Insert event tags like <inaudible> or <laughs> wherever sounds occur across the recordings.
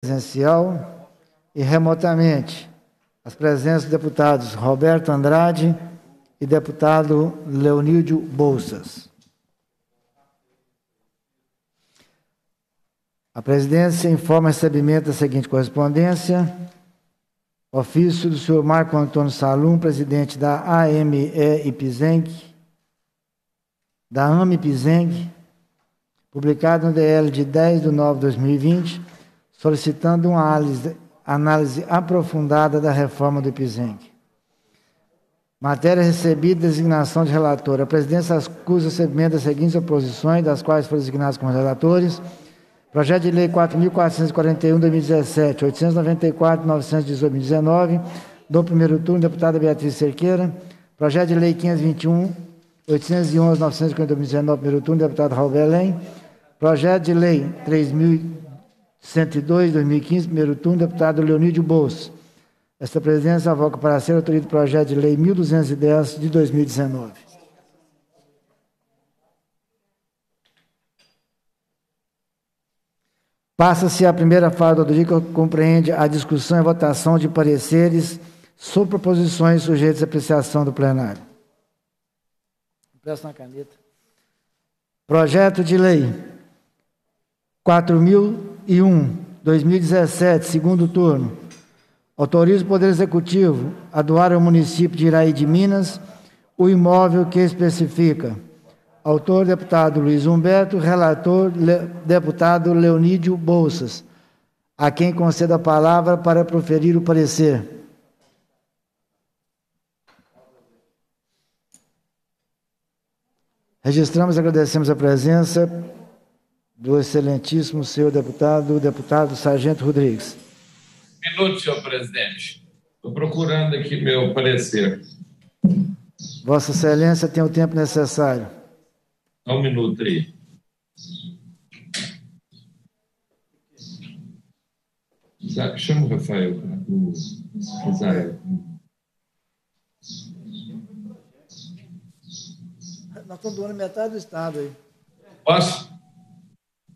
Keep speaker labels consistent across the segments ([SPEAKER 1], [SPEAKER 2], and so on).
[SPEAKER 1] presencial e remotamente. As presenças dos deputados Roberto Andrade e deputado Leonídio Bolsas. A presidência informa o recebimento da seguinte correspondência. Ofício do senhor Marco Antônio Salum, presidente da AME IPZENC, da AME IPZENC, publicado no DL de 10 de 9 de 2020, solicitando uma análise, análise aprofundada da reforma do IPZENC. Matéria recebida, designação de relator. A presidência acusa o recebimento das seguintes oposições, das quais foram designados como relatores. Projeto de Lei 4.441-2017, 894-918-2019, do primeiro turno, deputada Beatriz Cerqueira. Projeto de Lei 521, 811-950-2019, primeiro turno, deputado Raul Belém. Projeto de Lei 3.000 102, 2015, primeiro turno, deputado Leonídio Bolso. Esta presença avoca para ser autorizado o projeto de lei 1210 de 2019. Passa-se a primeira fase do dia que compreende a discussão e votação de pareceres sobre proposições sujeitas à apreciação do plenário. Presta uma caneta. Projeto de lei 4.000 101, 2017, segundo turno. Autoriza o Poder Executivo a doar ao município de Iraí de Minas o imóvel que especifica. Autor, deputado Luiz Humberto, relator, le, deputado Leonídio Bolsas. A quem conceda a palavra para proferir o parecer. Registramos e agradecemos a presença do excelentíssimo senhor deputado, deputado Sargento Rodrigues.
[SPEAKER 2] Minuto, senhor presidente. Estou procurando aqui meu parecer.
[SPEAKER 1] Vossa Excelência tem o tempo necessário. um
[SPEAKER 2] minuto aí. Chama o Rafael, o
[SPEAKER 1] Nós estamos doando metade do Estado aí.
[SPEAKER 2] Posso?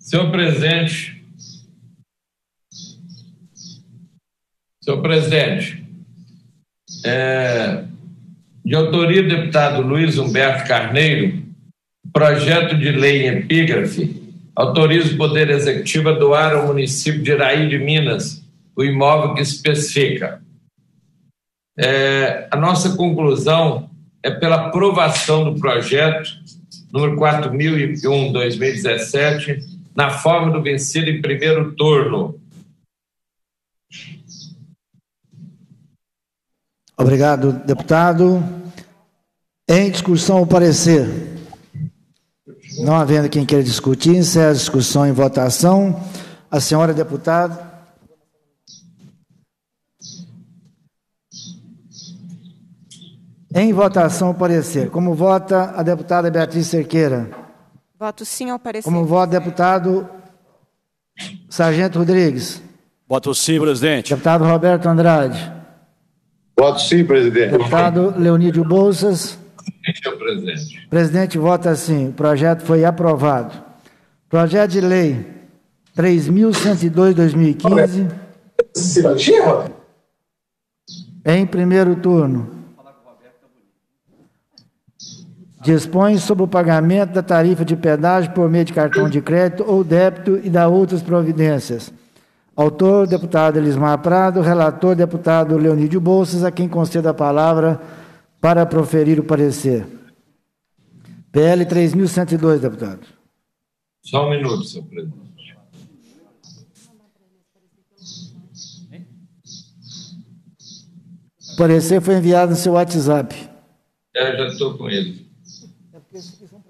[SPEAKER 2] Senhor presidente. Senhor presidente. É, de autoria do deputado Luiz Humberto Carneiro, projeto de lei em epígrafe autoriza o Poder Executivo a doar ao município de Iraí de Minas o imóvel que especifica. É, a nossa conclusão é pela aprovação do projeto número 4001-2017 na forma do vencido em primeiro turno.
[SPEAKER 1] Obrigado, deputado. Em discussão o parecer. Não havendo quem queira discutir, encerra a discussão em votação. A senhora deputada. Em votação o parecer. Como vota a deputada Beatriz Cerqueira?
[SPEAKER 3] Voto sim ao parecer.
[SPEAKER 1] Como voto, deputado Sargento Rodrigues. Voto sim, presidente. Deputado Roberto Andrade.
[SPEAKER 2] Voto sim, presidente.
[SPEAKER 4] Deputado
[SPEAKER 1] Leonídio Bolsas.
[SPEAKER 2] Sim, presidente.
[SPEAKER 1] Presidente, vota sim. O projeto foi aprovado. Projeto de lei 3102-2015. Em primeiro turno. Dispõe sobre o pagamento da tarifa de pedágio por meio de cartão de crédito ou débito e da outras providências. Autor, deputado Elismar Prado. Relator, deputado Leonídio Bolsas, a quem conceda a palavra para proferir o parecer. PL 3102, deputado.
[SPEAKER 2] Só um minuto, senhor presidente.
[SPEAKER 1] O parecer foi enviado no seu WhatsApp. É, eu já estou com ele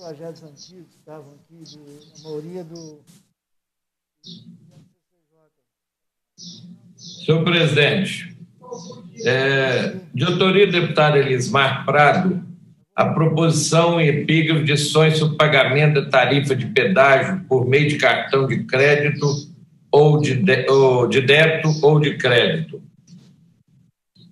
[SPEAKER 1] projetos antigos que estavam aqui, a maioria do.
[SPEAKER 2] Senhor presidente, é, de autoria do deputado Elismar Prado, a proposição em epígrafe de sonhos sobre pagamento da tarifa
[SPEAKER 3] de pedágio por meio de cartão de crédito ou de, de,
[SPEAKER 2] ou de débito ou de crédito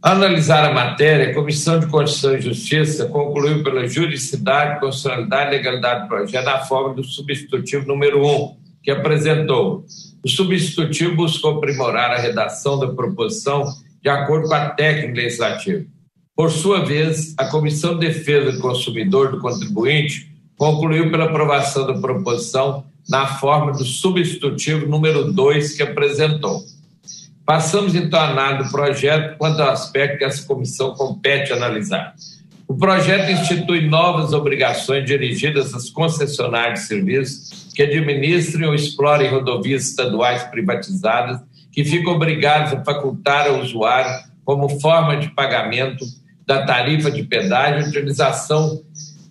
[SPEAKER 2] analisar a matéria, a Comissão de Constituição e Justiça concluiu pela juridicidade, constitucionalidade e legalidade do projeto na forma do substitutivo número 1, um, que apresentou. O substitutivo buscou aprimorar a redação da proposição de acordo com a técnica legislativa. Por sua vez, a Comissão de Defesa do Consumidor do Contribuinte concluiu pela aprovação da proposição na forma do substitutivo número 2 que apresentou. Passamos então a análise do projeto quanto ao aspecto que essa comissão compete analisar. O projeto institui novas obrigações dirigidas às concessionárias de serviços que administrem ou explorem rodovias estaduais privatizadas, que ficam obrigadas a facultar ao usuário, como forma de pagamento da tarifa de pedágio, a utilização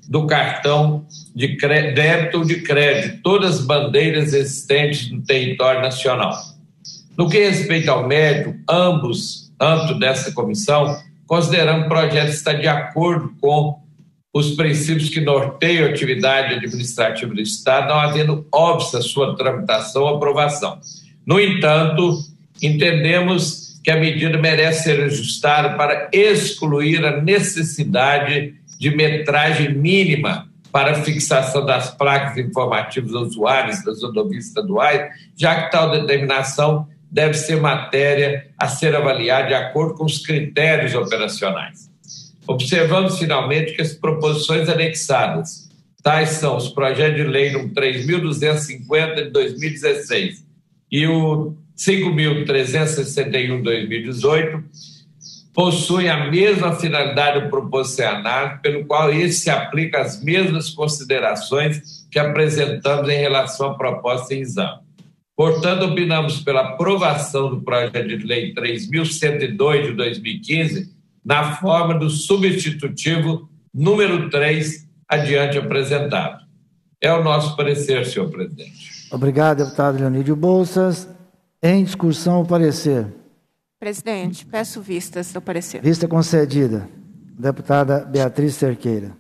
[SPEAKER 2] do cartão de débito ou de crédito, todas as bandeiras existentes no território nacional no que respeita ao mérito, ambos, âmbito dessa comissão, consideramos que o projeto está de acordo com os princípios que norteiam a atividade administrativa do Estado, não havendo óbvio à sua tramitação ou aprovação. No entanto, entendemos que a medida merece ser ajustada para excluir a necessidade de metragem mínima para fixação das placas informativas aos usuários das rodovias estaduais, já que tal determinação deve ser matéria a ser avaliada de acordo com os critérios operacionais. Observamos, finalmente, que as proposições anexadas, tais são os projetos de lei no 3.250 de 2016 e o 5.361 de 2018, possuem a mesma finalidade proporcionada, pelo qual esse se aplica às mesmas considerações que apresentamos em relação à proposta em exame. Portanto, opinamos pela aprovação do projeto de lei 3.102 de 2015, na forma do substitutivo número 3, adiante apresentado. É o nosso parecer, senhor presidente.
[SPEAKER 1] Obrigado, deputado Leonídio Bolsas. Em discussão, o parecer.
[SPEAKER 3] Presidente, peço vistas do parecer. Vista
[SPEAKER 1] concedida. Deputada Beatriz Cerqueira.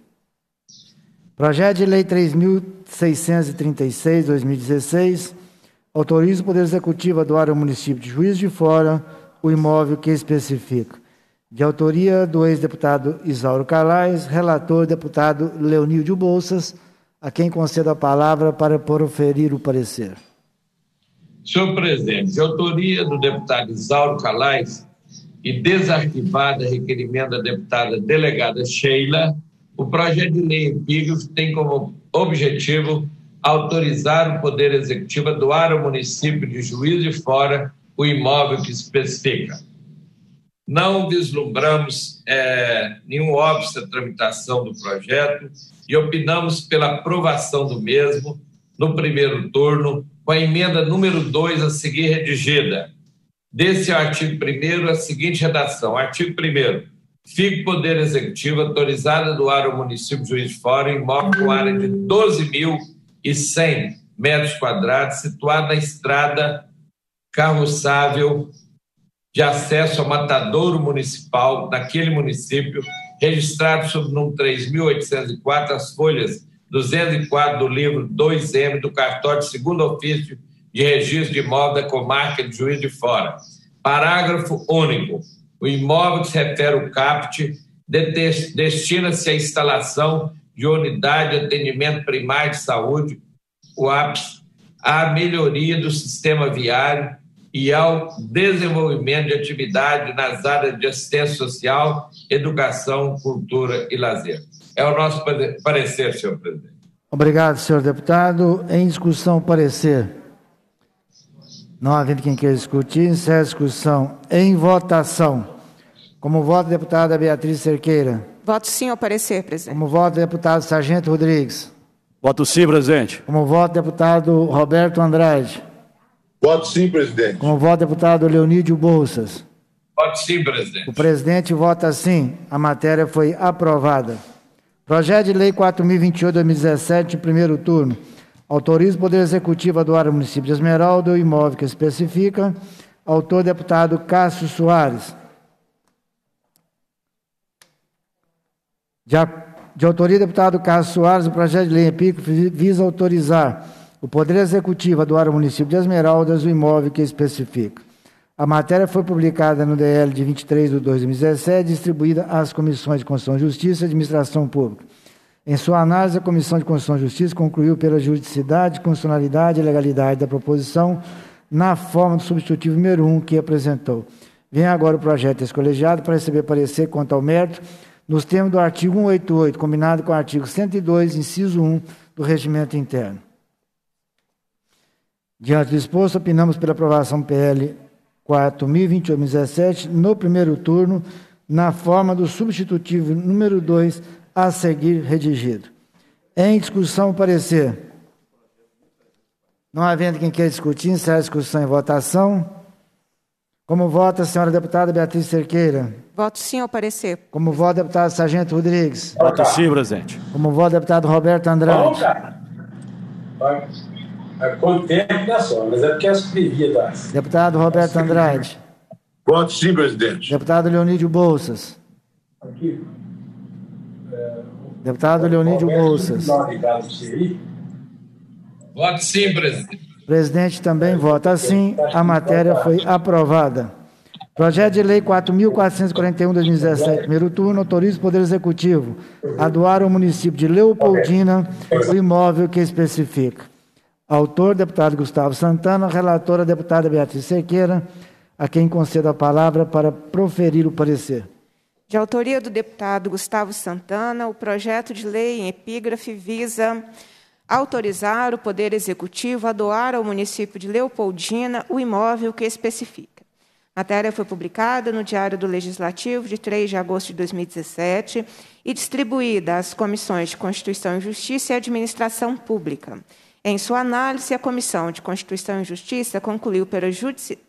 [SPEAKER 1] Projeto de Lei 3.636, 2016 Autoriza o Poder Executivo a doar ao município de Juiz de Fora o imóvel que especifica. De autoria do ex-deputado Isauro Calais, relator deputado Leonil de Bolsas, a quem concedo a palavra para proferir o parecer.
[SPEAKER 2] Senhor presidente, de autoria do deputado Isauro Calais e desarquivada requerimento da deputada delegada Sheila, o projeto de lei Epígrafo tem como objetivo autorizar o Poder Executivo a doar ao município de Juiz de Fora o imóvel que especifica. Não vislumbramos é, nenhum óbvio à tramitação do projeto e opinamos pela aprovação do mesmo no primeiro turno, com a emenda número 2 a seguir redigida. Desse artigo 1 a seguinte redação: artigo 1 Fica o Poder Executivo autorizado a doar ao município de Juiz de Fora imóvel com área de 12 mil e 100 metros quadrados, situado na estrada carroçável de acesso ao matadouro municipal daquele município, registrado sob o número 3.804, as folhas 204 do livro 2M do cartório segundo ofício de registro de imóvel da comarca de Juiz de Fora. Parágrafo único. O imóvel que se refere ao CAPT destina-se à instalação de unidade de atendimento primário de saúde, o APS, à melhoria do sistema viário e ao desenvolvimento de atividade nas áreas de assistência social, educação, cultura e lazer. É o nosso parecer, senhor presidente.
[SPEAKER 1] Obrigado, senhor deputado. Em discussão, parecer. Não havendo quem queira discutir, encerra a discussão. Em votação. Como voto, deputada Beatriz Cerqueira. Voto sim ao parecer, presidente. Como voto, deputado Sargento Rodrigues.
[SPEAKER 4] Voto sim, presidente.
[SPEAKER 1] Como voto, deputado Roberto Andrade. Voto sim, presidente. Como voto, deputado Leonídio Bolsas.
[SPEAKER 2] Voto sim, presidente.
[SPEAKER 1] O presidente vota sim. A matéria foi aprovada. Projeto de Lei 4028-2017, primeiro turno. Autoriza o Poder Executivo a doar ao município de Esmeralda o imóvel que especifica. Autor, deputado Cássio Soares. de, autoria do deputado Carlos Soares, o projeto de lei Pico visa autorizar o Poder Executivo a doar ao município de Esmeraldas o imóvel que especifica. A matéria foi publicada no DL de 23 de 2017 e distribuída às comissões de Constituição e Justiça e Administração Pública. Em sua análise, a Comissão de Constituição e Justiça concluiu pela juridicidade, constitucionalidade e legalidade da proposição na forma do substitutivo número 1 que apresentou. Vem agora o projeto excolegiado para receber parecer quanto ao mérito nos termos do artigo 188, combinado com o artigo 102, inciso 1 do Regimento Interno. Diante do exposto, opinamos pela aprovação PL 4028-17 no primeiro turno, na forma do substitutivo número 2 a seguir redigido. Em discussão, o parecer. Não havendo quem queira discutir, encerra a discussão e votação. Como vota a senhora deputada Beatriz Cerqueira?
[SPEAKER 3] Voto sim ao parecer.
[SPEAKER 1] Como vota o deputado Sargento Rodrigues?
[SPEAKER 3] Voto sim, presidente.
[SPEAKER 1] Como vota o deputado Roberto Andrade? Bom,
[SPEAKER 3] cara.
[SPEAKER 4] Há né, só, mas é porque as escrevia,
[SPEAKER 1] Deputado Roberto Andrade. Voto sim, presidente. Deputado Leonídio Bolsas. Aqui. É, deputado Leonídio Bolsas. Voto
[SPEAKER 2] sim, presidente.
[SPEAKER 1] Presidente também vota sim. A matéria foi aprovada. Projeto de Lei 4.441, 2017, primeiro turno, autoriza o Poder Executivo a doar ao município de Leopoldina o imóvel que especifica. Autor, deputado Gustavo Santana, relatora, deputada Beatriz Sequeira, a quem concedo a palavra para proferir o parecer.
[SPEAKER 3] De autoria do deputado Gustavo Santana, o projeto de lei em epígrafe visa autorizar o Poder Executivo a doar ao município de Leopoldina o imóvel que especifica. A matéria foi publicada no Diário do Legislativo de 3 de agosto de 2017 e distribuída às comissões de Constituição e Justiça e Administração Pública. Em sua análise, a Comissão de Constituição e Justiça concluiu pela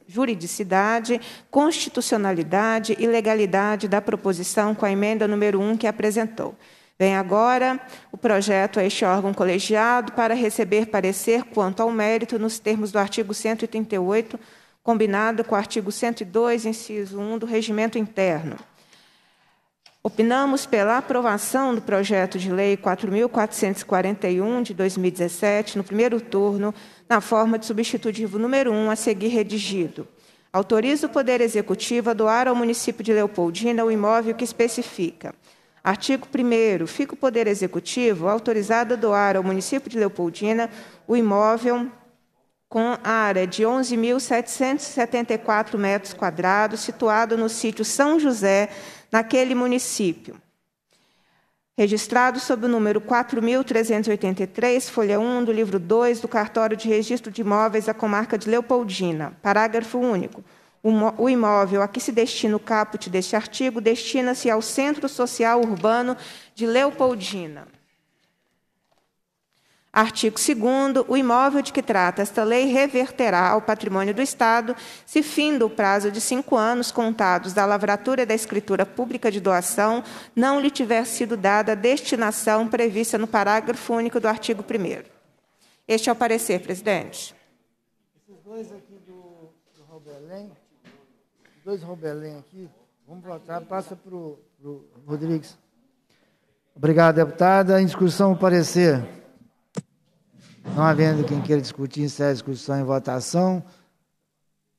[SPEAKER 3] juridicidade, constitucionalidade e legalidade da proposição com a emenda número 1 que apresentou. Vem agora o projeto a este órgão colegiado para receber parecer quanto ao mérito nos termos do artigo 138, combinado com o artigo 102, inciso 1 do Regimento Interno. Opinamos pela aprovação do projeto de lei 4.441 de 2017, no primeiro turno, na forma de substitutivo número 1 a seguir redigido. Autoriza o Poder Executivo a doar ao município de Leopoldina o imóvel que especifica. Artigo 1. Fica o Poder Executivo autorizado a doar ao município de Leopoldina o imóvel com área de 11.774 metros quadrados, situado no sítio São José, naquele município. Registrado sob o número 4.383, folha 1 do livro 2 do Cartório de Registro de Imóveis da Comarca de Leopoldina. Parágrafo único. O imóvel a que se destina o caput deste artigo destina-se ao Centro Social Urbano de Leopoldina. Artigo 2. O imóvel de que trata esta lei reverterá ao patrimônio do Estado, se findo o prazo de cinco anos contados da lavratura da escritura pública de doação, não lhe tiver sido dada a destinação prevista no parágrafo único do artigo 1. Este é o parecer, presidente.
[SPEAKER 1] Esses dois aqui dois Robelém aqui. Vamos votar. passa para o Rodrigues. Obrigado, deputada. Em discussão o parecer. Não havendo quem queira discutir, encerra a discussão em votação.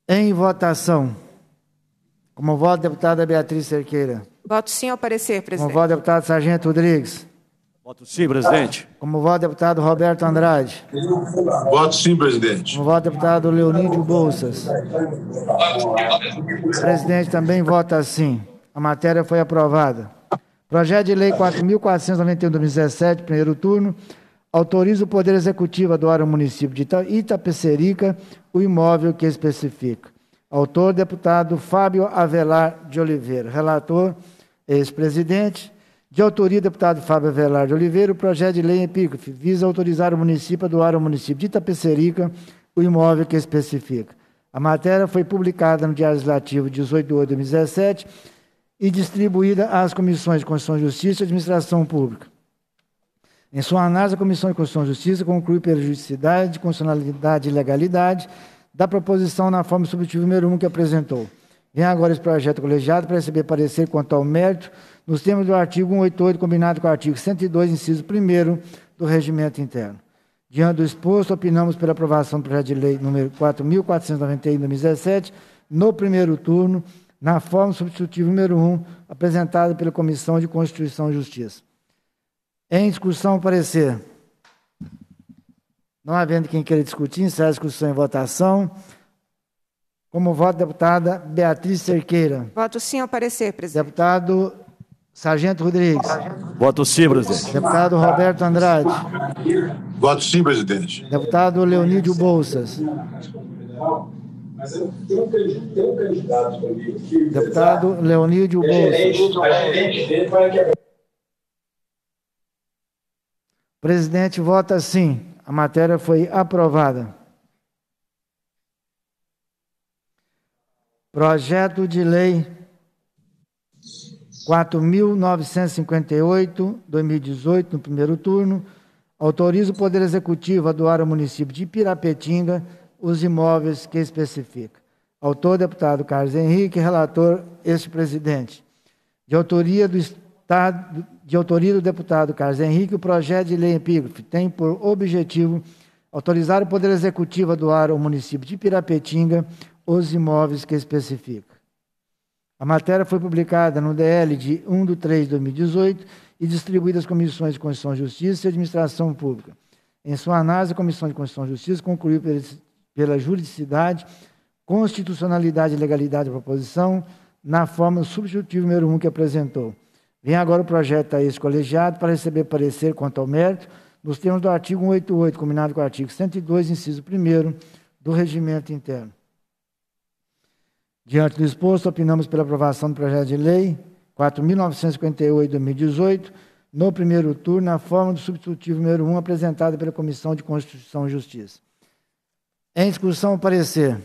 [SPEAKER 1] Em votação. Como voto, deputada Beatriz Cerqueira.
[SPEAKER 3] Voto sim ao parecer, presidente. Como
[SPEAKER 1] voto, deputado Sargento Rodrigues.
[SPEAKER 3] Voto sim, presidente.
[SPEAKER 1] Como voto, deputado Roberto Andrade. Voto
[SPEAKER 3] sim, presidente. Como voto,
[SPEAKER 1] deputado Leonídio Bolsas. O presidente também vota sim. A matéria foi aprovada. Projeto de Lei 4.491-2017, primeiro turno, autoriza o Poder Executivo a doar ao município de Itapecerica o imóvel que especifica. Autor, deputado Fábio Avelar de Oliveira. Relator, ex-presidente, de autoria do deputado Fábio Velar de Oliveira, o projeto de lei epígrafe visa autorizar o município a doar ao município de Itapecerica o imóvel que especifica. A matéria foi publicada no Diário Legislativo 18 de 8 de 2017 e distribuída às comissões de Constituição e Justiça e Administração Pública. Em sua análise, a Comissão de Constituição e Justiça conclui pela juridicidade, constitucionalidade e legalidade da proposição na forma substitutiva número 1 que apresentou. Vem agora esse projeto colegiado para receber parecer quanto ao mérito nos termos do artigo 188, combinado com o artigo 102, inciso 1 do Regimento Interno. Diante do exposto, opinamos pela aprovação do projeto de lei número 4.491, 2017, no primeiro turno, na forma substitutiva número 1, apresentada pela Comissão de Constituição e Justiça. Em discussão, parecer. Não havendo quem queira discutir, encerra a discussão em votação. Como voto, deputada Beatriz Cerqueira. Voto sim ao parecer, presidente. Deputado Sargento Rodrigues. Voto sim, presidente. Deputado Roberto Andrade. Voto sim, presidente. Deputado Leonídio Bolsas. Deputado Leonídio Bolsas. Presidente, vota sim. A matéria foi aprovada. Projeto de lei 4.958, 2018, no primeiro turno, autoriza o Poder Executivo a doar ao município de Pirapetinga os imóveis que especifica. Autor, deputado Carlos Henrique, relator, este presidente. De autoria do Estado, de autoria do deputado Carlos Henrique, o projeto de lei epígrafe tem por objetivo autorizar o Poder Executivo a doar ao município de Pirapetinga os imóveis que especifica. A matéria foi publicada no DL de 1 de 3 de 2018 e distribuída às Comissões de Constituição e Justiça e Administração Pública. Em sua análise, a Comissão de Constituição e Justiça concluiu pela, juridicidade, constitucionalidade e legalidade da proposição, na forma substitutiva número 1 que apresentou. Vem agora o projeto a esse colegiado para receber parecer quanto ao mérito, nos termos do artigo 188, combinado com o artigo 102, inciso 1 do Regimento Interno. Diante do exposto, opinamos pela aprovação do projeto de lei 4.958-2018, no primeiro turno, na forma do substitutivo número 1, apresentado pela Comissão de Constituição e Justiça. Em discussão, parecer.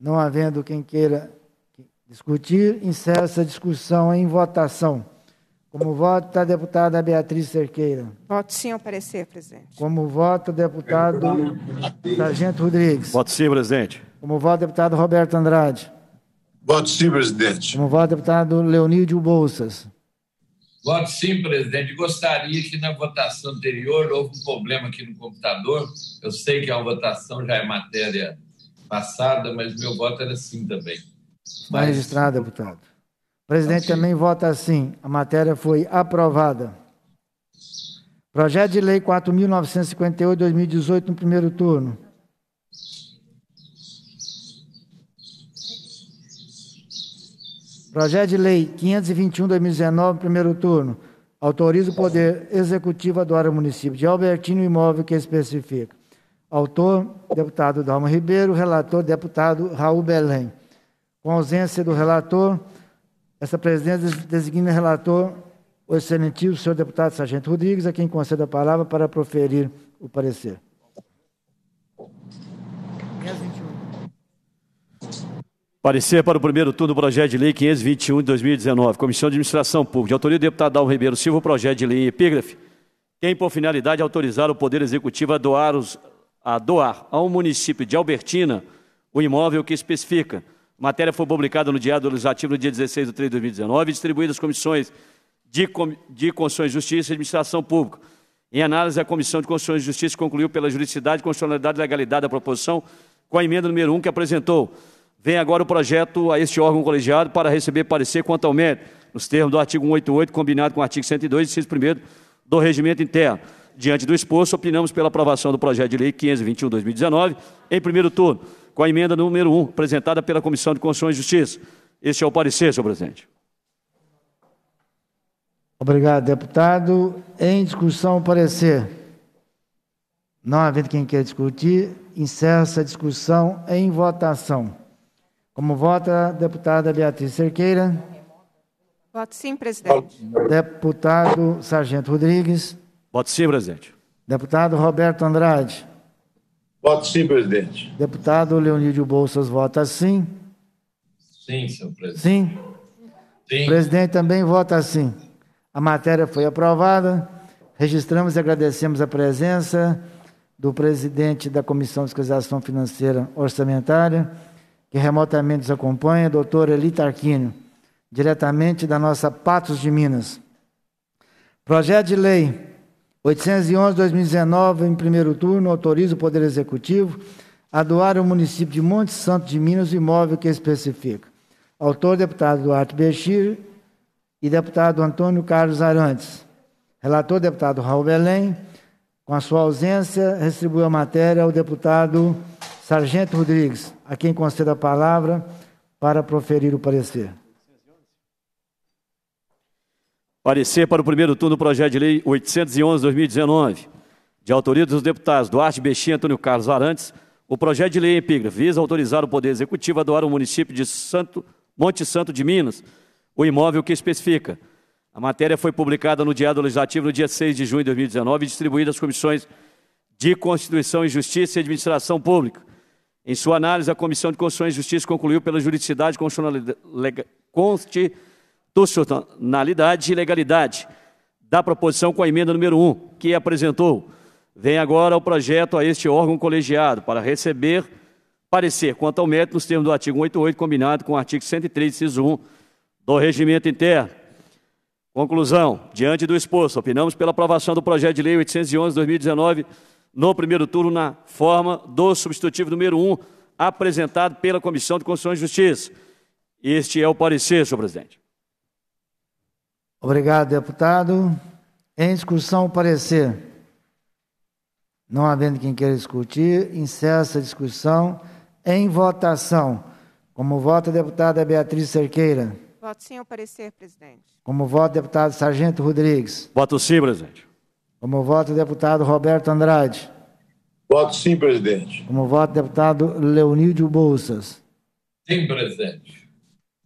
[SPEAKER 1] Não havendo quem queira discutir, encerra essa discussão em votação. Como vota a deputada Beatriz Cerqueira?
[SPEAKER 3] Voto sim ao parecer, presidente.
[SPEAKER 1] Como vota o
[SPEAKER 3] deputado
[SPEAKER 1] Sargento Rodrigues?
[SPEAKER 4] Voto sim, presidente.
[SPEAKER 1] Como o deputado Roberto Andrade. Voto sim, presidente. Como o deputado Leonídio Bolsas.
[SPEAKER 2] Voto sim, presidente. Gostaria que na votação anterior houve um problema aqui no computador. Eu sei que a votação já é matéria passada, mas meu voto era sim também. Está mas... registrado,
[SPEAKER 1] deputado. O presidente assim. também vota sim. A matéria foi aprovada. Projeto de Lei 4.958, 2018, no primeiro turno. Projeto de Lei 521-2019, primeiro turno. Autoriza o Poder Executivo a doar ao município de Albertino o imóvel que especifica. Autor, deputado Dalma Ribeiro. Relator, deputado Raul Belém. Com ausência do relator, essa presidência designa relator o excelentíssimo senhor deputado Sargento Rodrigues, a quem concede a palavra para proferir o parecer.
[SPEAKER 4] Parecer para o primeiro turno do projeto de lei 521 de 2019. Comissão de Administração Pública. De autoria do deputado Dalvo Ribeiro Silva, projeto de lei em epígrafe. Tem por finalidade autorizar o Poder Executivo a doar, os, a doar ao município de Albertina o imóvel que especifica. A matéria foi publicada no Diário Legislativo no dia 16 de 3 de 2019 e distribuída às comissões de, de Constituição e Justiça e Administração Pública. Em análise, a Comissão de Constituição e Justiça concluiu pela juridicidade, constitucionalidade e legalidade da proposição com a emenda número 1 que apresentou. Vem agora o projeto a este órgão colegiado para receber parecer quanto ao mérito, nos termos do artigo 188, combinado com o artigo 102, inciso 1 do Regimento Interno. Diante do exposto, opinamos pela aprovação do projeto de lei 521-2019, em primeiro turno, com a emenda número 1, apresentada pela Comissão de Constituição e Justiça. Este é o parecer, senhor presidente.
[SPEAKER 1] Obrigado, deputado. Em discussão, parecer. Não havendo quem quer discutir, encerra a discussão em votação. Como vota a deputada Beatriz Cerqueira?
[SPEAKER 3] Voto sim, presidente.
[SPEAKER 1] Deputado Sargento Rodrigues?
[SPEAKER 4] Voto sim, presidente.
[SPEAKER 1] Deputado Roberto Andrade?
[SPEAKER 2] Voto sim, presidente.
[SPEAKER 1] Deputado Leonídio Bolsas vota sim.
[SPEAKER 2] Sim, senhor presidente. Sim?
[SPEAKER 1] Sim. O presidente também vota sim. A matéria foi aprovada. Registramos e agradecemos a presença do presidente da Comissão de Fiscalização Financeira Orçamentária, que remotamente nos acompanha, doutora Elita Arquino, diretamente da nossa Patos de Minas. Projeto de Lei 811-2019, em primeiro turno, autoriza o Poder Executivo a doar ao município de Monte Santo de Minas o imóvel que especifica. Autor, deputado Duarte Bechir e deputado Antônio Carlos Arantes. Relator, deputado Raul Belém. Com a sua ausência, restribui a matéria ao deputado Sargento Rodrigues a quem conceda a palavra para proferir o parecer.
[SPEAKER 4] Parecer para o primeiro turno do projeto de lei 811-2019, de autoria dos deputados Duarte Bexinha e Antônio Carlos Arantes, o projeto de lei epígrafe visa autorizar o Poder Executivo a doar ao município de Santo, Monte Santo de Minas o imóvel que especifica. A matéria foi publicada no Diário Legislativo no dia 6 de junho de 2019 e distribuída às comissões de Constituição e Justiça e Administração Pública. Em sua análise, a Comissão de Constituição e Justiça concluiu pela juridicidade, constitucionalidade e legalidade da proposição com a emenda número 1, que apresentou. Vem agora o projeto a este órgão colegiado para receber parecer quanto ao mérito nos termos do artigo 188, combinado com o artigo 103, inciso 1 do Regimento Interno. Conclusão. Diante do exposto, opinamos pela aprovação do projeto de lei 811-2019, no primeiro turno na forma do substitutivo número 1, apresentado pela Comissão de Constituição e Justiça. Este é o parecer, senhor presidente.
[SPEAKER 1] Obrigado, deputado. Em discussão, o parecer. Não havendo quem queira discutir, encerra a discussão. Em votação. Como vota a deputada Beatriz Cerqueira.
[SPEAKER 3] Voto sim ao parecer, presidente.
[SPEAKER 1] Como vota deputado Sargento Rodrigues.
[SPEAKER 4] Voto sim, presidente.
[SPEAKER 1] Como voto, deputado Roberto Andrade. Voto sim, presidente. Como voto, deputado Leonídio Bolsas.
[SPEAKER 2] Sim, presidente.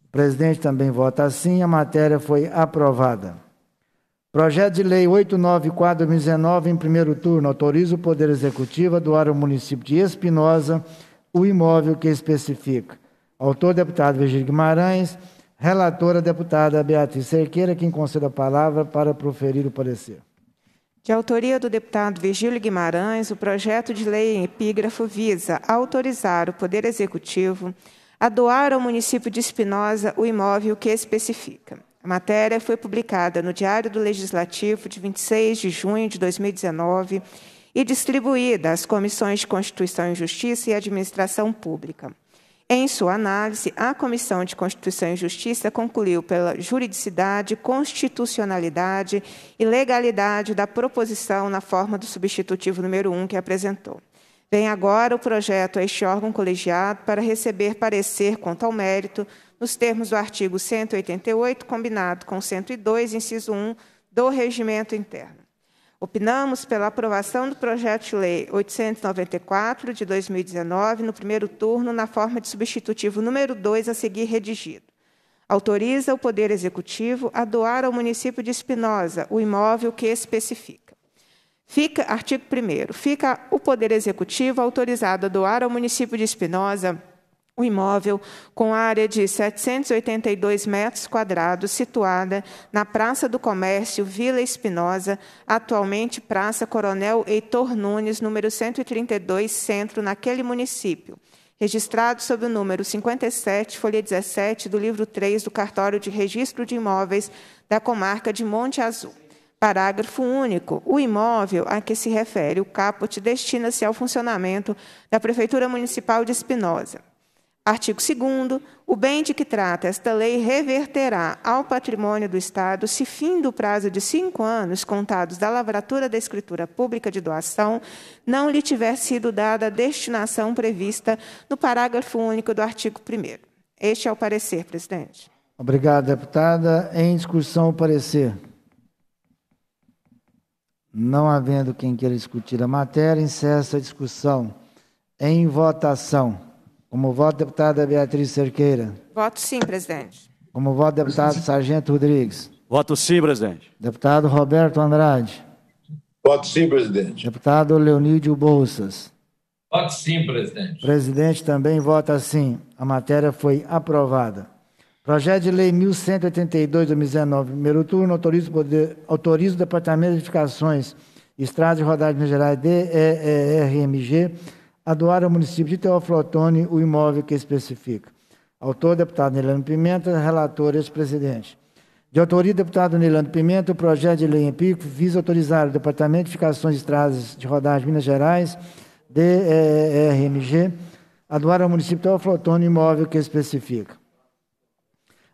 [SPEAKER 1] O presidente também vota sim. A matéria foi aprovada. Projeto de Lei 894-2019, em primeiro turno, autoriza o Poder Executivo a doar ao município de Espinosa o imóvel que especifica. Autor, deputado Virgílio Guimarães. Relatora, deputada Beatriz Cerqueira, quem concede a palavra para proferir o parecer.
[SPEAKER 3] De autoria do deputado Virgílio Guimarães, o projeto de lei em epígrafo visa autorizar o Poder Executivo a doar ao município de Espinosa o imóvel que especifica. A matéria foi publicada no Diário do Legislativo de 26 de junho de 2019 e distribuída às comissões de Constituição e Justiça e Administração Pública. Em sua análise, a Comissão de Constituição e Justiça concluiu pela juridicidade, constitucionalidade e legalidade da proposição na forma do substitutivo número 1 que apresentou. Vem agora o projeto a este órgão colegiado para receber parecer quanto ao mérito, nos termos do artigo 188, combinado com 102, inciso 1, do Regimento Interno. Opinamos pela aprovação do projeto de lei 894 de 2019 no primeiro turno na forma de substitutivo número 2 a seguir redigido. Autoriza o Poder Executivo a doar ao município de Espinosa o imóvel que especifica. Fica artigo 1 Fica o Poder Executivo autorizado a doar ao município de Espinosa o imóvel, com área de 782 metros quadrados, situada na Praça do Comércio Vila Espinosa, atualmente Praça Coronel Heitor Nunes, número 132, centro, naquele município registrado sob o número 57, folha 17 do livro 3 do cartório de registro de imóveis da comarca de Monte Azul. Parágrafo único. O imóvel a que se refere o caput destina-se ao funcionamento da Prefeitura Municipal de Espinosa. Artigo 2 o bem de que trata esta lei reverterá ao patrimônio do Estado se fim do prazo de cinco anos contados da lavratura da escritura pública de doação não lhe tiver sido dada a destinação prevista no parágrafo único do artigo 1 Este é o parecer, presidente.
[SPEAKER 1] Obrigado, deputada. Em discussão, o parecer. Não havendo quem queira discutir a matéria, encerra a discussão. Em votação. Como voto, deputada Beatriz Cerqueira.
[SPEAKER 3] Voto sim, presidente.
[SPEAKER 1] Como voto, deputado Sargento Rodrigues.
[SPEAKER 3] Voto sim, presidente.
[SPEAKER 1] Deputado Roberto Andrade.
[SPEAKER 3] Voto sim, presidente.
[SPEAKER 1] Deputado Leonídio Bolsas.
[SPEAKER 2] Voto sim, presidente.
[SPEAKER 1] Presidente também vota sim. A matéria foi aprovada. Projeto de Lei 1182, 2019, primeiro turno, autoriza o, poder, autoriza o Departamento de Edificações, Estradas e Rodadas de Minas Gerais, DEERMG, a doar ao município de Teoflotone o imóvel que especifica. Autor, deputado Nilano Pimenta, relator, ex-presidente. De autoria deputado Nilano Pimenta, o projeto de lei empírico visa autorizar o Departamento de Edificações e Estradas de Rodagem de Minas Gerais, DRMG, a doar ao município de Teoflotone o imóvel que especifica.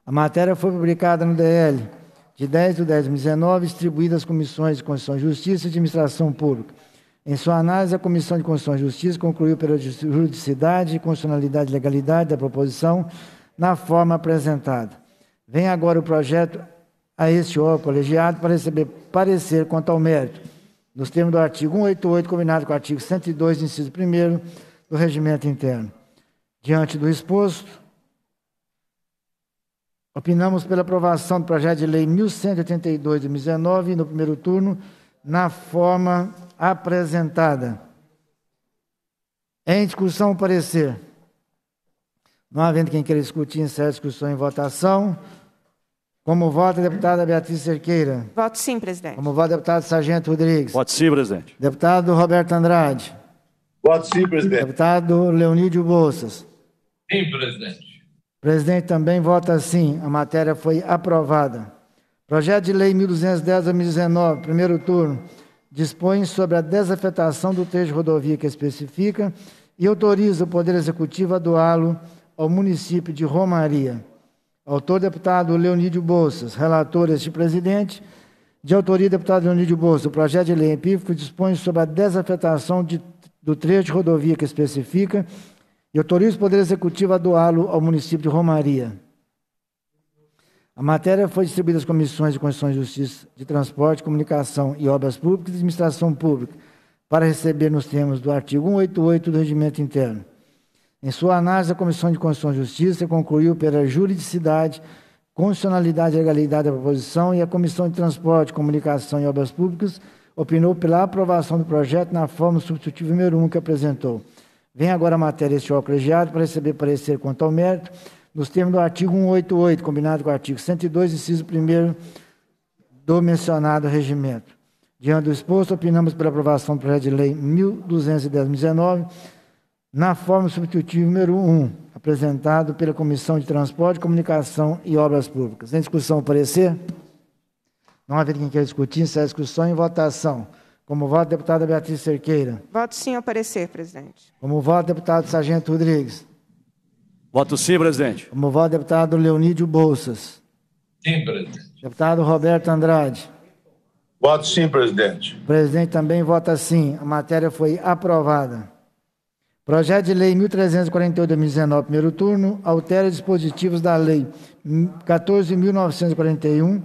[SPEAKER 1] A matéria foi publicada no DL de 10 de 10 de 2019, distribuída às comissões de Constituição de Justiça e Administração Pública. Em sua análise, a Comissão de Constituição e Justiça concluiu pela juridicidade, constitucionalidade e legalidade da proposição na forma apresentada. Vem agora o projeto a este órgão colegiado para receber parecer quanto ao mérito, nos termos do artigo 188, combinado com o artigo 102, inciso 1 do Regimento Interno. Diante do exposto, opinamos pela aprovação do projeto de lei 1182 de 2019, no primeiro turno, na forma apresentada. Em discussão, o parecer. Não havendo quem queira discutir, encerra a discussão em votação. Como vota a deputada Beatriz Cerqueira? Voto sim, presidente. Como vota deputado Sargento Rodrigues?
[SPEAKER 4] Voto sim, presidente.
[SPEAKER 1] Deputado Roberto Andrade? Voto sim, presidente. Deputado Leonídio Bolsas?
[SPEAKER 2] Sim, presidente.
[SPEAKER 1] Presidente também vota sim. A matéria foi aprovada. Projeto de Lei 1210-2019, primeiro turno dispõe sobre a desafetação do trecho rodovia que especifica e autoriza o Poder Executivo a doá-lo ao município de Romaria. Autor, deputado Leonídio Bolsas. Relator, este presidente. De autoria, deputado Leonídio Bolsas, o projeto de lei empírico dispõe sobre a desafetação de, do trecho rodovia que especifica e autoriza o Poder Executivo a doá-lo ao município de Romaria. A matéria foi distribuída às comissões de Constituição e Justiça de Transporte, Comunicação e Obras Públicas e Administração Pública para receber nos termos do artigo 188 do Regimento Interno. Em sua análise, a Comissão de Constituição e Justiça concluiu pela juridicidade, constitucionalidade e legalidade da proposição e a Comissão de Transporte, Comunicação e Obras Públicas opinou pela aprovação do projeto na forma substitutiva número 1 que apresentou. Vem agora a matéria este ao colegiado para receber parecer quanto ao mérito nos termos do artigo 188, combinado com o artigo 102, inciso 1 do mencionado regimento. Diante do exposto, opinamos pela aprovação do projeto de lei 1210-19, na forma substitutiva número 1, apresentado pela Comissão de Transporte, Comunicação e Obras Públicas. Em discussão, parecer? Não haver quem queira discutir, encerra a discussão em votação. Como voto, deputada Beatriz Cerqueira.
[SPEAKER 3] Voto sim ao parecer, presidente.
[SPEAKER 1] Como voto, deputado Sargento Rodrigues. Voto sim, presidente. Como voto, deputado Leonídio Bolsas. Sim, presidente. Deputado Roberto Andrade.
[SPEAKER 2] Voto sim, presidente.
[SPEAKER 1] O presidente também vota sim. A matéria foi aprovada. Projeto de Lei 1348-2019, primeiro turno, altera dispositivos da Lei 14.941,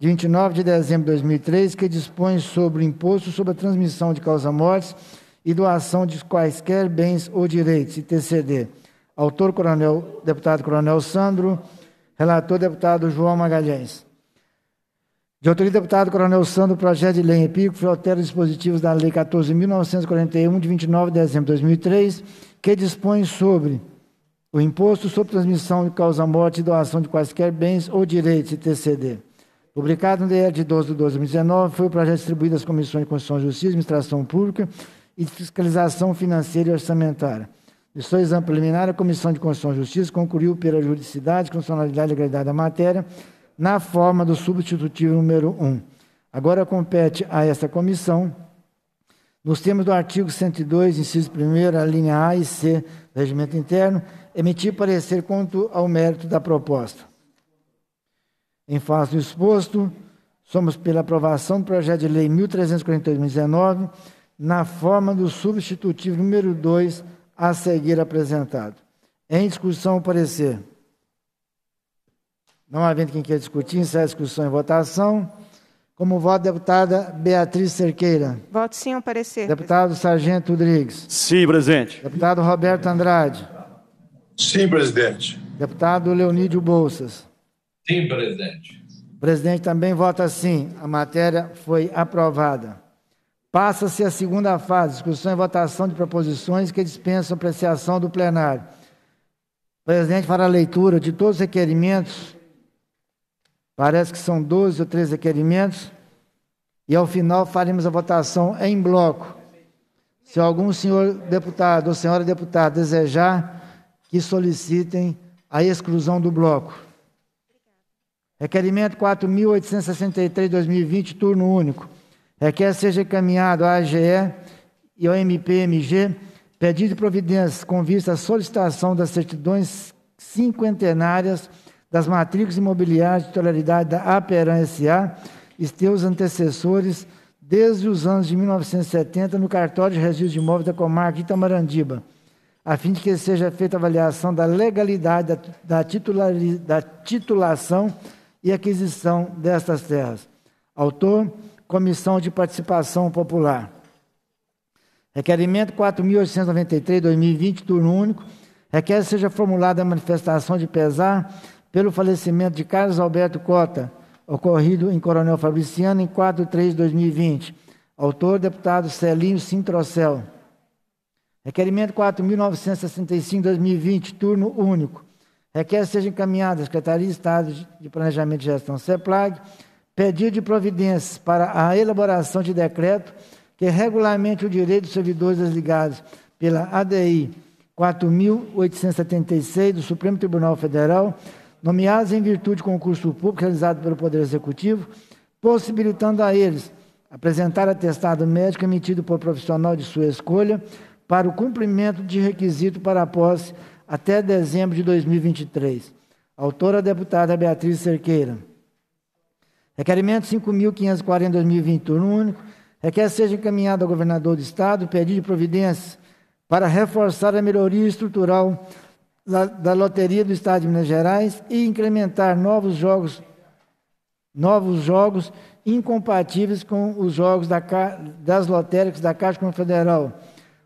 [SPEAKER 1] de 29 de dezembro de 2003, que dispõe sobre o imposto sobre a transmissão de causa-mortes e doação de quaisquer bens ou direitos, ITCD. Autor, coronel, deputado Coronel Sandro. Relator, deputado João Magalhães. De autoria deputado Coronel Sandro, projeto de lei em epígrafe altera os dispositivos da Lei 14.941, de 29 de dezembro de 2003, que dispõe sobre o imposto sobre transmissão de causa-morte e doação de quaisquer bens ou direitos, TCD. Publicado no DE de 12 de 12 de 2019, foi o projeto distribuído às Comissões de Constituição e Justiça, Administração Pública e Fiscalização Financeira e Orçamentária. De exame preliminar, a Comissão de Constituição e Justiça concluiu pela juridicidade, constitucionalidade e legalidade da matéria, na forma do substitutivo número 1. Agora compete a esta comissão, nos termos do artigo 102, inciso 1, linha A e C do Regimento Interno, emitir parecer quanto ao mérito da proposta. Em face do exposto, somos pela aprovação do projeto de lei 1348-2019, na forma do substitutivo número 2 a seguir apresentado. Em discussão, o parecer. Não havendo quem queira discutir, encerra a discussão em votação. Como voto, deputada Beatriz Cerqueira.
[SPEAKER 3] Voto sim ao parecer. Deputado Sargento Rodrigues. Sim, presidente.
[SPEAKER 1] Deputado Roberto Andrade.
[SPEAKER 3] Sim, presidente.
[SPEAKER 1] Deputado Leonídio Bolsas.
[SPEAKER 2] Sim, presidente.
[SPEAKER 1] O presidente também vota sim. A matéria foi aprovada. Passa-se a segunda fase, discussão e votação de proposições que dispensam apreciação do plenário. O presidente fará leitura de todos os requerimentos, parece que são 12 ou 13 requerimentos, e ao final faremos a votação em bloco. Se algum senhor deputado ou senhora deputada desejar, que solicitem a exclusão do bloco. Requerimento 4.863-2020, turno único. Requer é seja encaminhado à AGE e ao MPMG pedido de providências com vista à solicitação das certidões cinquentenárias das matrículas imobiliárias de titularidade da Aperan S.A. e seus antecessores desde os anos de 1970 no cartório de registro de imóveis da comarca de Itamarandiba, a fim de que seja feita avaliação da legalidade da, titular, da titulação e aquisição destas terras. Autor, Comissão de Participação Popular. Requerimento 4.893, 2020, turno único. Requer seja formulada a manifestação de pesar pelo falecimento de Carlos Alberto Cota, ocorrido em Coronel Fabriciano em 4 de 3 de 2020. Autor, deputado Celinho Sintrocel. Requerimento 4.965, 2020, turno único. Requer seja encaminhada à Secretaria de Estado de Planejamento e Gestão, CEPLAG, pedido de providências para a elaboração de decreto que regulamente o direito dos servidores ligados pela ADI 4.876 do Supremo Tribunal Federal, nomeados em virtude de concurso público realizado pelo Poder Executivo, possibilitando a eles apresentar atestado médico emitido por profissional de sua escolha para o cumprimento de requisito para a posse até dezembro de 2023. Autora, deputada Beatriz Cerqueira. Requerimento 5.540 2021 único. Requer seja encaminhado ao governador do Estado pedido de providência para reforçar a melhoria estrutural da, da, loteria do Estado de Minas Gerais e incrementar novos jogos, novos jogos incompatíveis com os jogos da, das lotéricas da Caixa Confederal,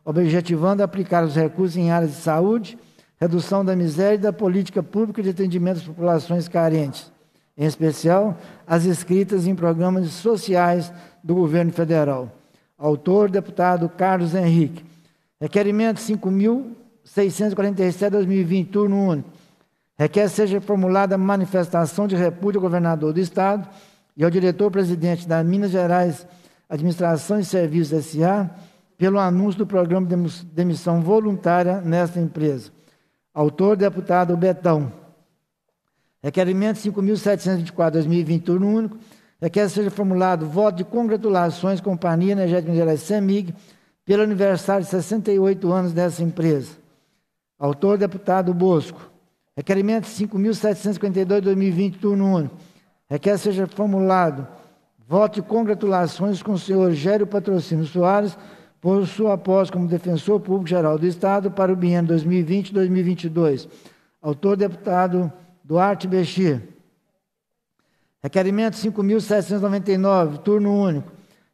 [SPEAKER 1] objetivando aplicar os recursos em áreas de saúde, redução da miséria e da política pública de atendimento às populações carentes em especial as escritas em programas sociais do governo federal. Autor, deputado Carlos Henrique. Requerimento 5.647-2020, turno único. Requer seja formulada manifestação de repúdio ao governador do Estado e ao diretor-presidente da Minas Gerais Administração e Serviços S.A. pelo anúncio do programa de demissão voluntária nesta empresa. Autor, deputado Betão. Requerimento 5.724, 2021 único. Requer é seja formulado voto de congratulações, Companhia Energética Minas Gerais, CEMIG, pelo aniversário de 68 anos dessa empresa. Autor, deputado Bosco. Requerimento 5.752, 2020, turno único. Requer é seja formulado voto de congratulações com o senhor Gério Patrocínio Soares por sua posse como defensor público-geral do Estado para o biênio 2020-2022. Autor, deputado Bosco. Duarte Bexir. Requerimento 5.799, turno único.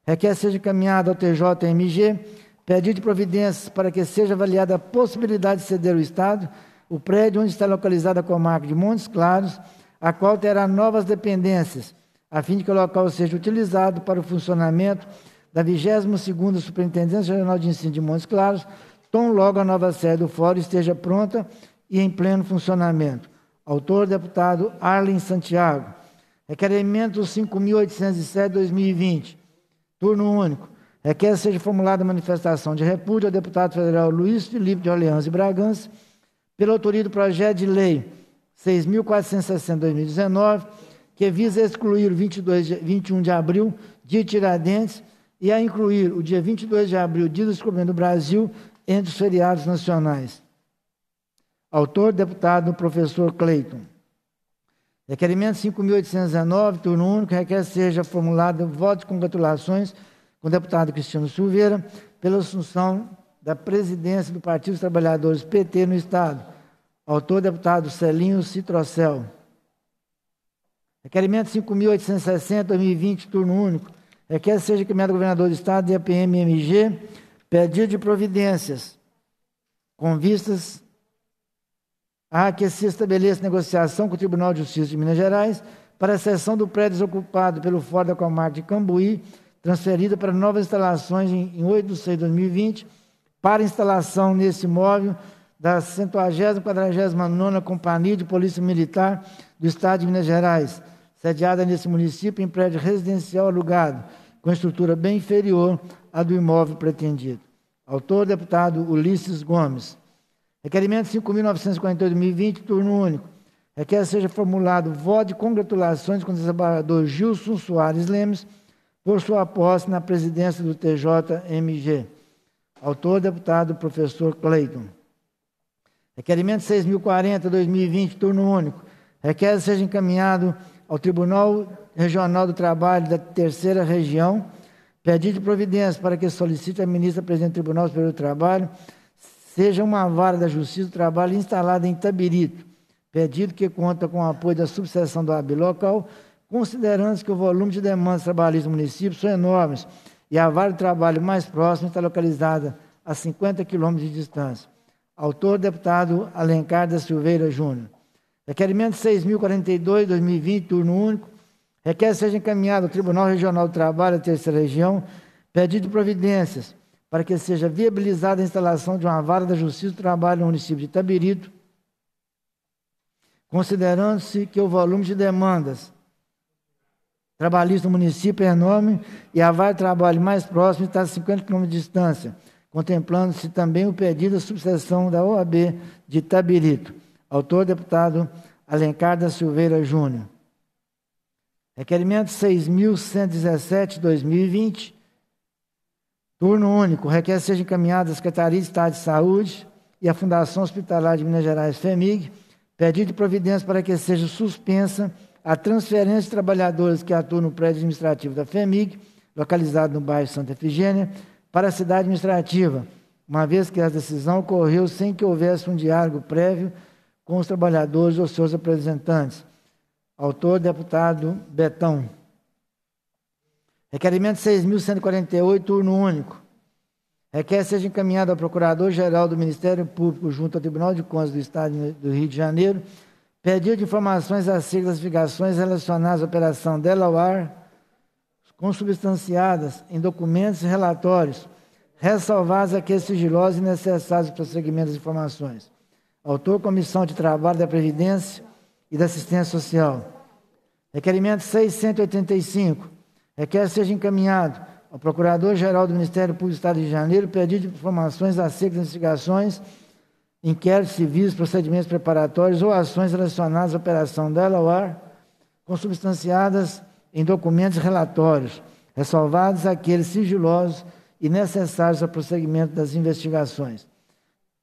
[SPEAKER 1] Requer seja encaminhado ao TJMG, pedido de providências para que seja avaliada a possibilidade de ceder o Estado o prédio onde está localizada a comarca de Montes Claros, a qual terá novas dependências, a fim de que o local seja utilizado para o funcionamento da 22ª Superintendência Regional de Ensino de Montes Claros, tão logo a nova sede do fórum esteja pronta e em pleno funcionamento. Autor, deputado Arlen Santiago. Requerimento 5.807-2020. Turno único. Requer seja formulada manifestação de repúdio ao deputado federal Luiz Felipe de Orleans e Bragança pela autoria do projeto de lei 6.460-2019, que visa excluir o 22 de, 21 de abril, dia Tiradentes, e a incluir o dia 22 de abril, dia do descobrimento do Brasil, entre os feriados nacionais. Autor, deputado, professor Cleiton. Requerimento 5.819, turno único, requer seja formulado voto de congratulações com o deputado Cristiano Silveira pela assunção da presidência do Partido dos Trabalhadores, PT, no Estado. Autor, deputado Celinho Citrocel. Requerimento 5.860, 2020, turno único. Requer seja que o governador do Estado e a PMMG pedido de providências com vistas a que se estabeleça negociação com o Tribunal de Justiça de Minas Gerais para a cessão do prédio desocupado pelo Fórum da Comarca de Cambuí, transferida para novas instalações em 8 de 6 de 2020, para instalação nesse imóvel da 149 Companhia de Polícia Militar do Estado de Minas Gerais, sediada nesse município em prédio residencial alugado, com estrutura bem inferior à do imóvel pretendido. Autor, deputado Ulisses Gomes. Requerimento 5.941/2020, turno único. Requer seja formulado voto de congratulações com o desembargador Gilson Soares Lemes por sua posse na presidência do TJMG. Autor, deputado professor Cleiton. Requerimento 6.040-2020, turno único. Requer seja encaminhado ao Tribunal Regional do Trabalho da Terceira Região pedido de providência para que solicite a ministra presidente do Tribunal Superior do Trabalho seja uma vara da Justiça do Trabalho instalada em Tabirito, pedido que conta com o apoio da subseção do AB local, considerando que o volume de demandas trabalhistas do município são enormes e a vara do trabalho mais próxima está localizada a 50 quilômetros de distância. Autor, deputado Alencar da Silveira Júnior. Requerimento 6.042, 2020, turno único. Requer seja encaminhado ao Tribunal Regional do Trabalho da Terceira Região, pedido de providências para que seja viabilizada a instalação de uma vara da justiça do trabalho no município de Itabirito, considerando-se que o volume de demandas trabalhistas no município é enorme e a vara de trabalho mais próxima está a 50 km de distância, contemplando-se também o pedido da subseção da OAB de Itabirito. Autor, deputado Alencar da Silveira Júnior. Requerimento 6.117, 2020 Turno único, requer seja encaminhado à Secretaria de Estado de Saúde e à Fundação Hospitalar de Minas Gerais, FEMIG, pedido de providência para que seja suspensa a transferência de trabalhadores que atuam no prédio administrativo da FEMIG, localizado no bairro Santa Efigênia, para a cidade administrativa, uma vez que a decisão ocorreu sem que houvesse um diálogo prévio com os trabalhadores ou seus representantes. Autor, deputado Betão. Requerimento 6.148, turno único. Requer seja encaminhado ao Procurador-Geral do Ministério Público junto ao Tribunal de Contas do Estado do Rio de Janeiro pedido de informações acerca das ligações relacionadas à Operação Delaware, consubstanciadas em documentos e relatórios, ressalvadas aqueles sigilosos e necessários para o prosseguimento das informações. Autor, Comissão de Trabalho da Previdência e da Assistência Social. Requerimento 685. Requer é seja encaminhado ao Procurador-Geral do Ministério Público do Estado de Janeiro pedido de informações acerca das investigações, inquéritos civis, procedimentos preparatórios ou ações relacionadas à operação Delaware, consubstanciadas em documentos e relatórios, ressalvados aqueles sigilosos e necessários ao prosseguimento das investigações.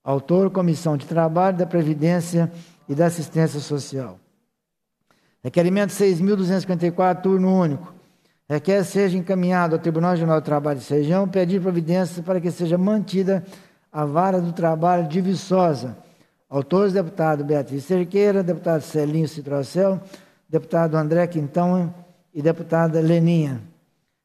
[SPEAKER 1] Autor, Comissão de Trabalho, da Previdência e da Assistência Social. Requerimento 6.254, turno único. Requer é, seja encaminhado ao Tribunal Regional do Trabalho de pedido pedir providências para que seja mantida a vara do trabalho de Viçosa. Autores, deputado Beatriz Cerqueira, deputado Celinho Citrocel, deputado André Quintão e deputada Leninha.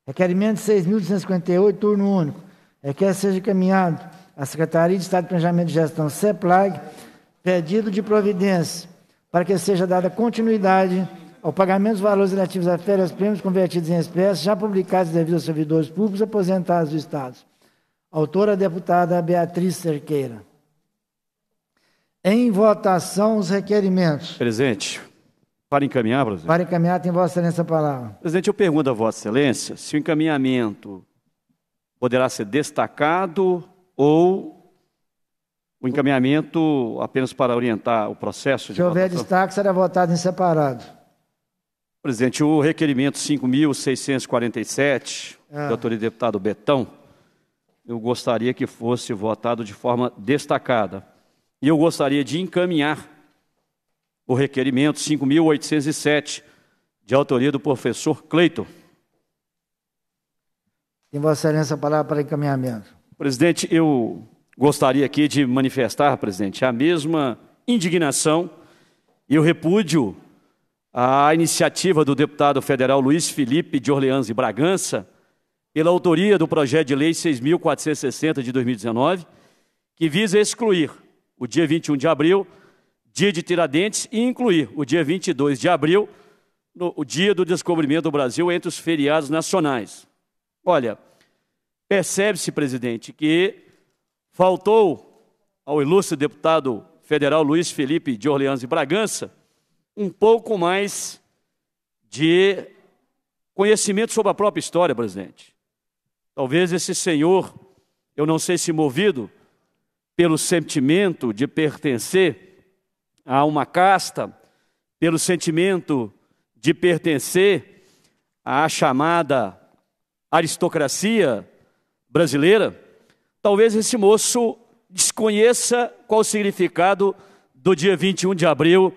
[SPEAKER 1] Requerimento 6.258, turno único. Requer é, seja encaminhado à Secretaria de Estado de Planejamento e Gestão, CEPLAG, pedido de providência para que seja dada continuidade ao pagamento dos valores relativos a férias prêmios convertidos em espécie já publicados devido aos servidores públicos aposentados do Estado. Autora deputada Beatriz Cerqueira. Em votação, os requerimentos.
[SPEAKER 4] Presidente, Para encaminhar, presidente.
[SPEAKER 1] Para encaminhar, tem Vossa Excelência a palavra.
[SPEAKER 4] Presidente, eu pergunto a Vossa Excelência se o encaminhamento poderá ser destacado ou o encaminhamento apenas para orientar o processo de Se houver votação.
[SPEAKER 1] destaque, será votado em separado.
[SPEAKER 4] Presidente, o requerimento 5.647 autoria ah. do deputado Betão, eu gostaria que fosse votado de forma destacada. E eu gostaria de encaminhar o requerimento 5.807, de autoria do professor Cleiton.
[SPEAKER 1] Tem Vossa Excelência a palavra para encaminhamento.
[SPEAKER 4] Presidente, eu gostaria aqui de manifestar, presidente, a mesma indignação e o repúdio a iniciativa do deputado federal Luiz Felipe de Orleans e Bragança, pela autoria do projeto de lei 6.460 de 2019, que visa excluir o dia 21 de abril, dia de Tiradentes, e incluir o dia 22 de abril, no, o dia do descobrimento do Brasil, entre os feriados nacionais. Olha, percebe-se, presidente, que faltou ao ilustre deputado federal Luiz Felipe de Orleans e Bragança um pouco mais de conhecimento sobre a própria história, presidente. Talvez esse senhor, eu não sei se movido pelo sentimento de pertencer a uma casta, pelo sentimento de pertencer à chamada aristocracia brasileira, talvez esse moço desconheça qual o significado do dia 21 de abril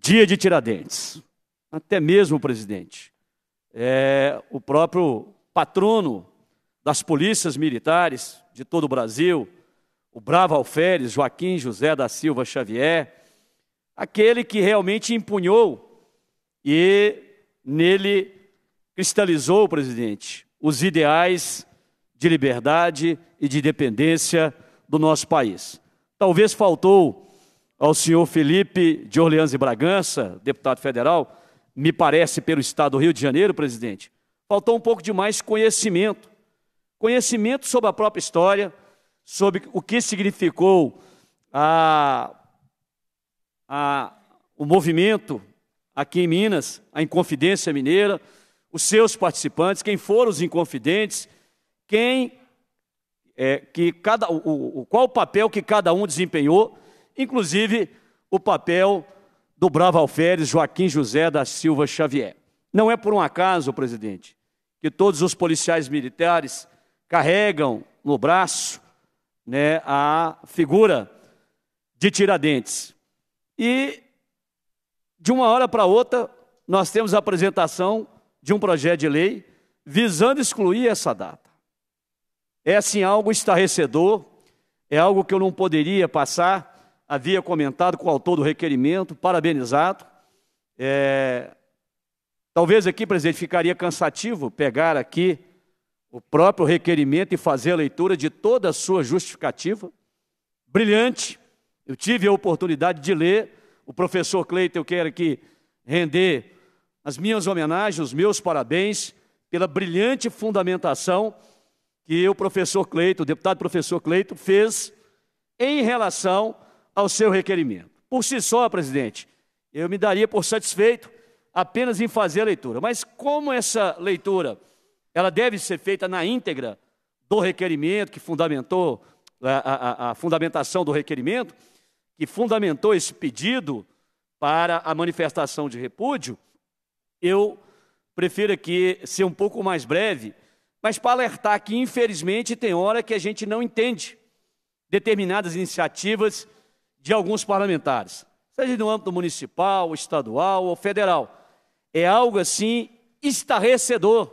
[SPEAKER 4] dia de Tiradentes. Até mesmo o presidente. É, o próprio patrono das polícias militares de todo o Brasil, o bravo alferes Joaquim José da Silva Xavier, aquele que realmente empunhou e nele cristalizou o presidente os ideais de liberdade e de independência do nosso país. Talvez faltou ao senhor Felipe de Orleans e Bragança, deputado federal, me parece pelo estado do Rio de Janeiro, presidente, faltou um pouco de mais conhecimento. Conhecimento sobre a própria história, sobre o que significou a, a, o movimento aqui em Minas, a Inconfidência Mineira, os seus participantes, quem foram os inconfidentes, quem é, que cada, o, o, qual o papel que cada um desempenhou inclusive o papel do bravo alferes Joaquim José da Silva Xavier. Não é por um acaso, presidente, que todos os policiais militares carregam no braço né, a figura de Tiradentes. E, de uma hora para outra, nós temos a apresentação de um projeto de lei visando excluir essa data. É, assim, algo estarrecedor, é algo que eu não poderia passar havia comentado com o autor do requerimento, parabenizado. É, talvez aqui, presidente, ficaria cansativo pegar aqui o próprio requerimento e fazer a leitura de toda a sua justificativa. Brilhante. Eu tive a oportunidade de ler. O professor Cleiton, eu quero aqui render as minhas homenagens, os meus parabéns pela brilhante fundamentação que o professor Cleito, o deputado professor Cleito, fez em relação ao seu requerimento. Por si só, presidente, eu me daria por satisfeito apenas em fazer a leitura, mas como essa leitura ela deve ser feita na íntegra do requerimento que fundamentou a, a, a fundamentação do requerimento, que fundamentou esse pedido para a manifestação de repúdio, eu prefiro aqui ser um pouco mais breve, mas para alertar que, infelizmente, tem hora que a gente não entende determinadas iniciativas de alguns parlamentares, seja no âmbito municipal, estadual ou federal. É algo assim estarrecedor.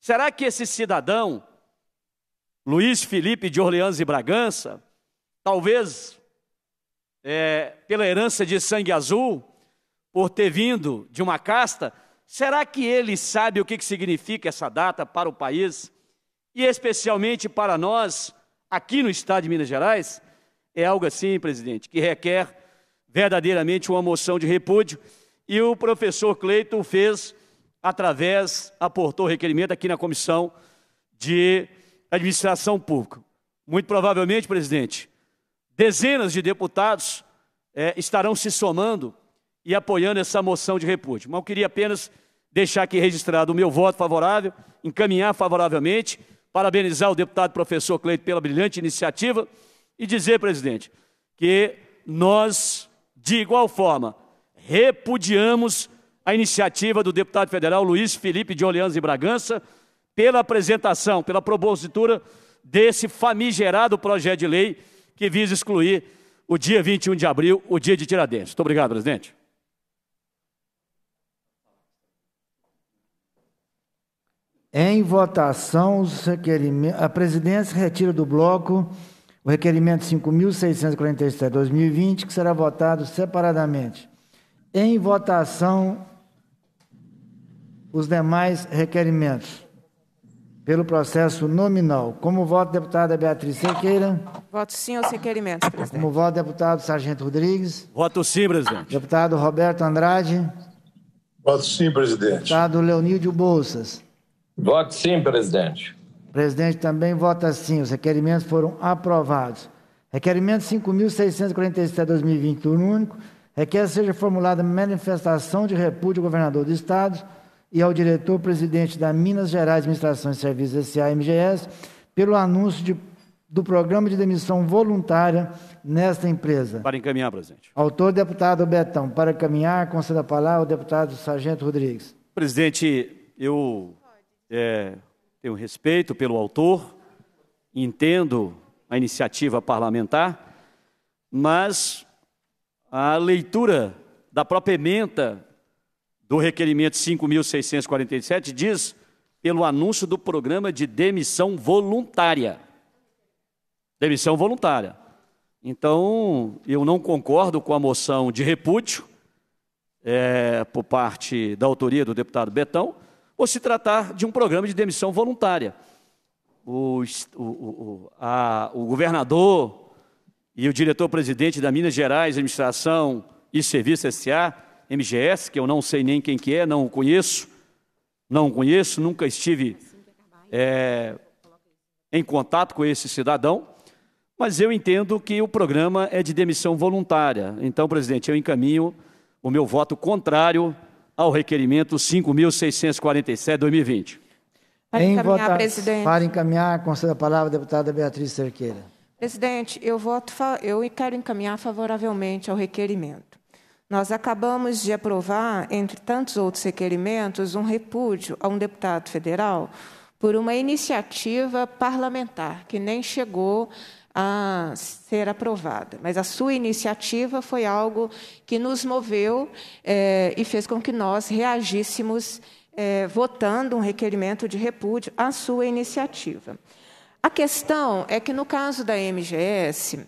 [SPEAKER 4] Será que esse cidadão, Luiz Felipe de Orleans e Bragança, talvez é, pela herança de sangue azul, por ter vindo de uma casta, será que ele sabe o que, que significa essa data para o país e especialmente para nós aqui no estado de Minas Gerais? É algo assim, presidente, que requer verdadeiramente uma moção de repúdio e o professor Cleiton fez através, aportou requerimento aqui na comissão de administração pública. Muito provavelmente, presidente, dezenas de deputados é, estarão se somando e apoiando essa moção de repúdio. Mas eu queria apenas deixar aqui registrado o meu voto favorável, encaminhar favoravelmente, parabenizar o deputado professor Cleiton pela brilhante iniciativa e dizer, presidente, que nós, de igual forma, repudiamos a iniciativa do deputado federal Luiz Felipe de Orleans e Bragança pela apresentação, pela propositura desse famigerado projeto de lei que visa excluir o dia 21 de abril, o dia de Tiradentes. Muito obrigado, presidente.
[SPEAKER 1] Em votação, os requerimentos. A presidência retira do bloco o requerimento 5.647 2020, que será votado separadamente. Em votação, os demais requerimentos. Pelo processo nominal. Como voto, deputada Beatriz Sequeira?
[SPEAKER 3] Voto sim aos requerimentos,
[SPEAKER 1] presidente. Como voto, deputado Sargento Rodrigues? Voto sim, presidente. Deputado Roberto Andrade? Voto sim, presidente. Deputado Leonídio Bolsas?
[SPEAKER 2] Voto sim, presidente
[SPEAKER 1] presidente também vota sim. Os requerimentos foram aprovados. Requerimento 5.647 2020, turno único. Requer seja formulada manifestação de repúdio ao governador do Estado e ao diretor-presidente da Minas Gerais Administração e Serviços SA MGS pelo anúncio de, do programa de demissão voluntária nesta empresa.
[SPEAKER 4] Para encaminhar, presidente.
[SPEAKER 1] Autor, deputado Betão. Para encaminhar, conceda a palavra ao deputado Sargento Rodrigues.
[SPEAKER 4] Presidente, eu é, tenho respeito pelo autor, entendo a iniciativa parlamentar, mas a leitura da própria emenda do requerimento 5.647 diz pelo anúncio do programa de demissão voluntária. Demissão voluntária. Então, eu não concordo com a moção de repúdio é, por parte da autoria do deputado Betão, ou se tratar de um programa de demissão voluntária. O, o, o, a, o governador e o diretor-presidente da Minas Gerais Administração e Serviço S.A., MGS, que eu não sei nem quem que é, não o conheço, não o conheço, nunca estive é, em contato com esse cidadão, mas eu entendo que o programa é de demissão voluntária. Então, presidente, eu encaminho o meu voto contrário ao requerimento 5.647-2020.
[SPEAKER 3] Para em encaminhar, presidente. Para
[SPEAKER 1] encaminhar, concedo a palavra à deputada Beatriz Cerqueira.
[SPEAKER 3] Presidente, eu, voto, eu quero encaminhar favoravelmente ao requerimento. Nós acabamos de aprovar, entre tantos outros requerimentos, um repúdio a um deputado federal por uma iniciativa parlamentar que nem chegou a ser aprovada. Mas a sua iniciativa foi algo que nos moveu é, e fez com que nós reagíssemos é, votando um requerimento de repúdio à sua iniciativa. A questão é que, no caso da MGS,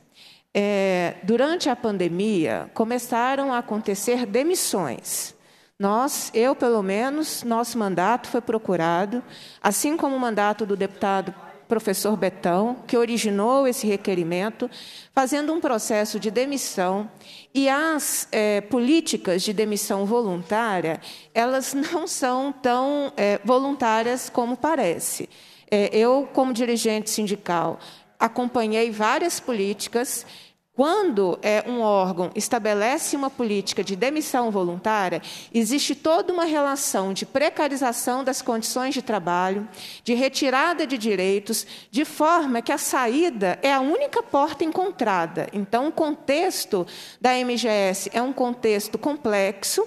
[SPEAKER 3] é, eh, durante a pandemia, começaram a acontecer demissões. Nós, eu pelo menos, nosso mandato foi procurado, assim como o mandato do deputado professor Betão, que originou esse requerimento, fazendo um processo de demissão. E as é, políticas de demissão voluntária, elas não são tão é, voluntárias como parece. É, eu, como dirigente sindical, acompanhei várias políticas quando é, um órgão estabelece uma política de demissão voluntária, existe toda uma relação de precarização das condições de trabalho, de retirada de direitos, de forma que a saída é a única porta encontrada. Então, o contexto da MGS é um contexto complexo.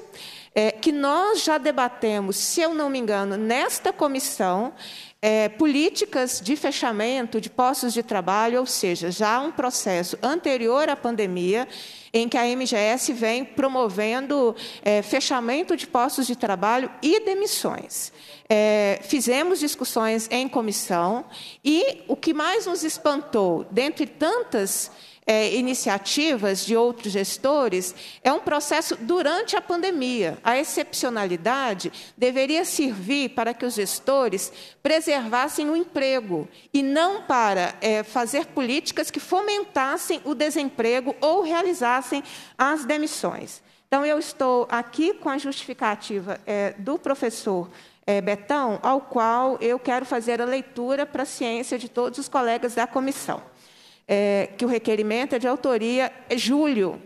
[SPEAKER 3] É, que nós já debatemos, se eu não me engano, nesta comissão, é, políticas de fechamento de postos de trabalho, ou seja, já um processo anterior à pandemia, em que a MGS vem promovendo é, fechamento de postos de trabalho e demissões. É, fizemos discussões em comissão e o que mais nos espantou, dentre tantas é, iniciativas de outros gestores, é um processo durante a pandemia. A excepcionalidade deveria servir para que os gestores preservassem o emprego e não para é, fazer políticas que fomentassem o desemprego ou realizassem as demissões. Então, eu estou aqui com a justificativa é, do professor é, Betão, ao qual eu quero fazer a leitura para a ciência de todos os colegas da comissão é, que o requerimento é de autoria é julho.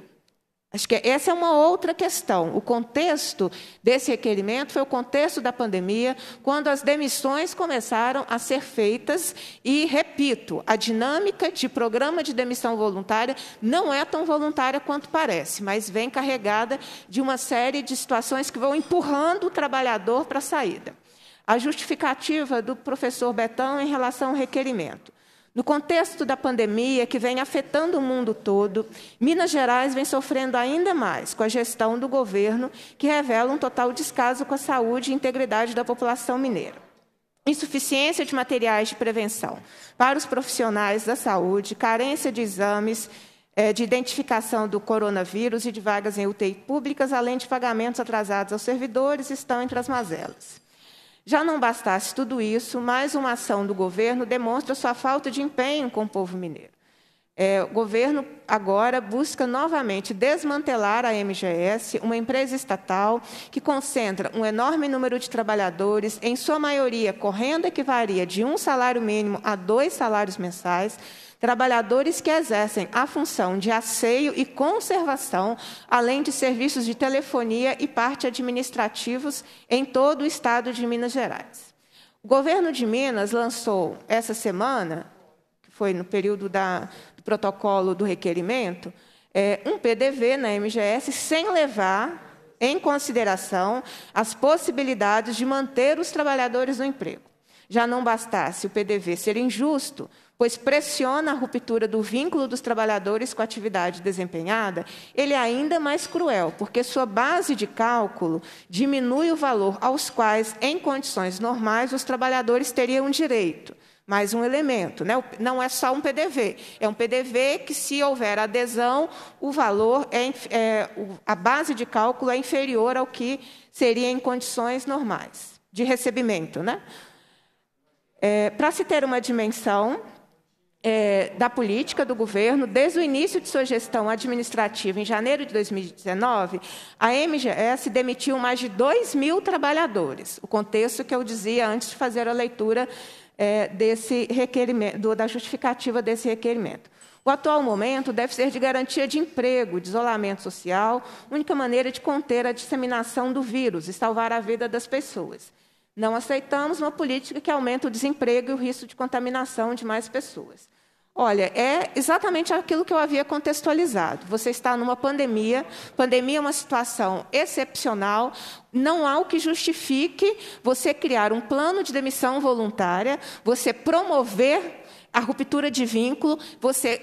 [SPEAKER 3] Acho que essa é uma outra questão. O contexto desse requerimento foi o contexto da pandemia, quando as demissões começaram a ser feitas. E, repito, a dinâmica de programa de demissão voluntária não é tão voluntária quanto parece, mas vem carregada de uma série de situações que vão empurrando o trabalhador para a saída. A justificativa do professor Betão em relação ao requerimento. No contexto da pandemia, que vem afetando o mundo todo, Minas Gerais vem sofrendo ainda mais com a gestão do governo, que revela um total descaso com a saúde e integridade da população mineira. Insuficiência de materiais de prevenção para os profissionais da saúde, carência de exames eh, de identificação do coronavírus e de vagas em UTI públicas, além de pagamentos atrasados aos servidores, estão entre as mazelas. Já não bastasse tudo isso, mais uma ação do governo demonstra sua falta de empenho com o povo mineiro. É, o governo agora busca novamente desmantelar a MGS, uma empresa estatal que concentra um enorme número de trabalhadores, em sua maioria correndo que varia de um salário mínimo a dois salários mensais, trabalhadores que exercem a função de asseio e conservação, além de serviços de telefonia e parte administrativos em todo o estado de Minas Gerais. O governo de Minas lançou essa semana, que foi no período da, do protocolo do requerimento, é, um PDV na MGS sem levar em consideração as possibilidades de manter os trabalhadores no emprego. Já não bastasse o PDV ser injusto, pois pressiona a ruptura do vínculo dos trabalhadores com a atividade desempenhada, ele é ainda mais cruel, porque sua base de cálculo diminui o valor aos quais, em condições normais, os trabalhadores teriam direito. Mais um elemento, né? não é só um PDV, é um PDV que, se houver adesão, o valor é, é a base de cálculo é inferior ao que seria em condições normais de recebimento, né? É, Para se ter uma dimensão, é, da política do governo, desde o início de sua gestão administrativa, em janeiro de 2019, a MGS demitiu mais de 2 mil trabalhadores. O contexto que eu dizia antes de fazer a leitura é, desse requerimento, da justificativa desse requerimento. O atual momento deve ser de garantia de emprego, de isolamento social, única maneira de conter a disseminação do vírus e salvar a vida das pessoas. Não aceitamos uma política que aumenta o desemprego e o risco de contaminação de mais pessoas. Olha, é exatamente aquilo que eu havia contextualizado. Você está numa pandemia, pandemia é uma situação excepcional, não há o que justifique você criar um plano de demissão voluntária, você promover a ruptura de vínculo, você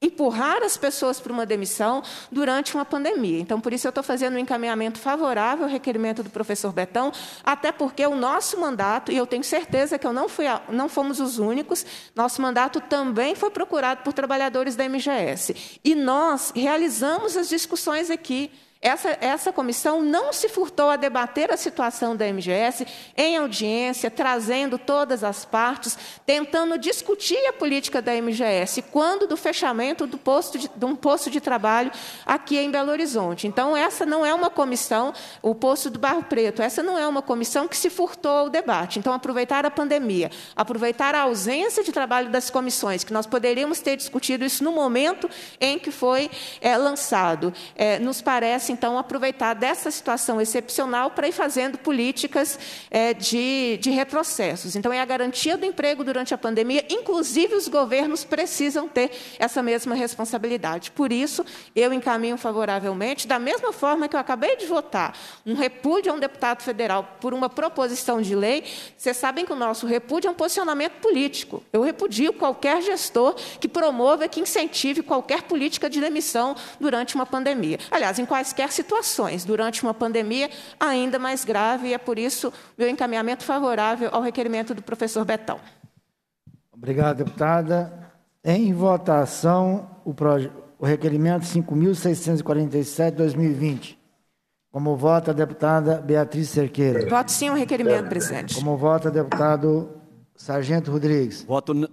[SPEAKER 3] empurrar as pessoas para uma demissão durante uma pandemia. Então, por isso, eu estou fazendo um encaminhamento favorável ao requerimento do professor Betão, até porque o nosso mandato, e eu tenho certeza que eu não, fui a, não fomos os únicos, nosso mandato também foi procurado por trabalhadores da MGS. E nós realizamos as discussões aqui essa, essa comissão não se furtou a debater a situação da MGS em audiência, trazendo todas as partes, tentando discutir a política da MGS, quando do fechamento do posto de, de um posto de trabalho aqui em Belo Horizonte. Então, essa não é uma comissão, o posto do Barro Preto, essa não é uma comissão que se furtou ao debate. Então, aproveitar a pandemia, aproveitar a ausência de trabalho das comissões, que nós poderíamos ter discutido isso no momento em que foi é, lançado, é, nos parece pudesse, então, aproveitar dessa situação excepcional para ir fazendo políticas é, de, de retrocessos. Então, é a garantia do emprego durante a pandemia, inclusive os governos precisam ter essa mesma responsabilidade. Por isso, eu encaminho favoravelmente, da mesma forma que eu acabei de votar um repúdio a um deputado federal por uma proposição de lei, vocês sabem que o nosso repúdio é um posicionamento político. Eu repudio qualquer gestor que promova, que incentive qualquer política de demissão durante uma pandemia. Aliás, em quais quaisquer situações, durante uma pandemia ainda mais grave, e é por isso meu encaminhamento favorável ao requerimento do professor Betão.
[SPEAKER 1] Obrigado, deputada. Em votação, o, o requerimento 5.647-2020. Como vota a deputada Beatriz Cerqueira?
[SPEAKER 3] Voto sim o requerimento, presidente.
[SPEAKER 1] Como vota deputado Sargento Rodrigues? Voto.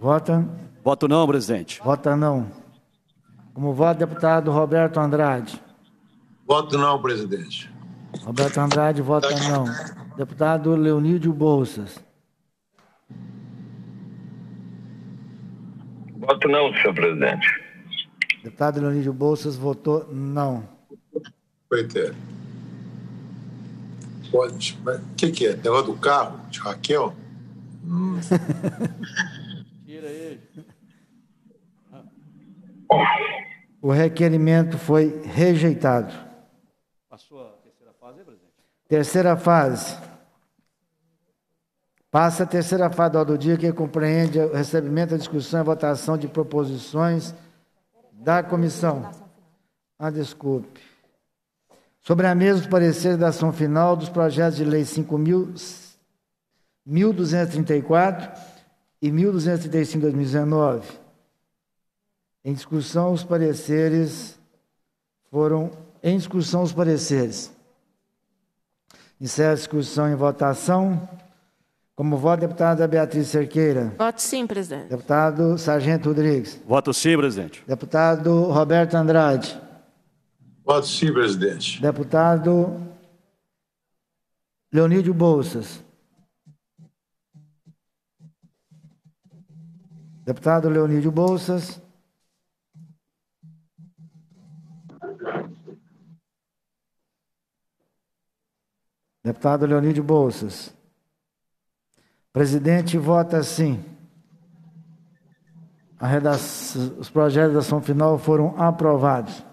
[SPEAKER 1] Vota?
[SPEAKER 4] Voto não, presidente.
[SPEAKER 1] Vota não. Como voto, deputado Roberto Andrade.
[SPEAKER 2] Voto não, presidente.
[SPEAKER 1] Roberto Andrade vota não. Deputado Leonídio Bolsas.
[SPEAKER 2] Voto não, senhor presidente.
[SPEAKER 1] Deputado Leonídio Bolsas votou não.
[SPEAKER 2] PT. Pode. Mas o que, que é? Negócio do carro? De Raquel? <laughs> Tira ele.
[SPEAKER 1] O requerimento foi rejeitado.
[SPEAKER 4] Passou a terceira fase, é, presidente?
[SPEAKER 1] Terceira fase. Passa a terceira fase do dia que compreende o recebimento, a discussão e votação de proposições da comissão. Ah, desculpe. Sobre a mesa dos pareceres da ação final dos projetos de lei 1.234 e 1.235-2019. Em discussão, os pareceres foram. Em discussão, os pareceres. Encerra a discussão em votação. Como voto, deputada Beatriz Cerqueira.
[SPEAKER 3] Voto sim, presidente.
[SPEAKER 1] Deputado Sargento Rodrigues.
[SPEAKER 3] Voto sim, presidente.
[SPEAKER 1] Deputado Roberto Andrade.
[SPEAKER 2] Voto sim, presidente.
[SPEAKER 1] Deputado Leonídio Bolsas. Deputado Leonídio Bolsas. Deputado Leonide Bolsas. Presidente, vota sim. os projetos de ação final foram aprovados.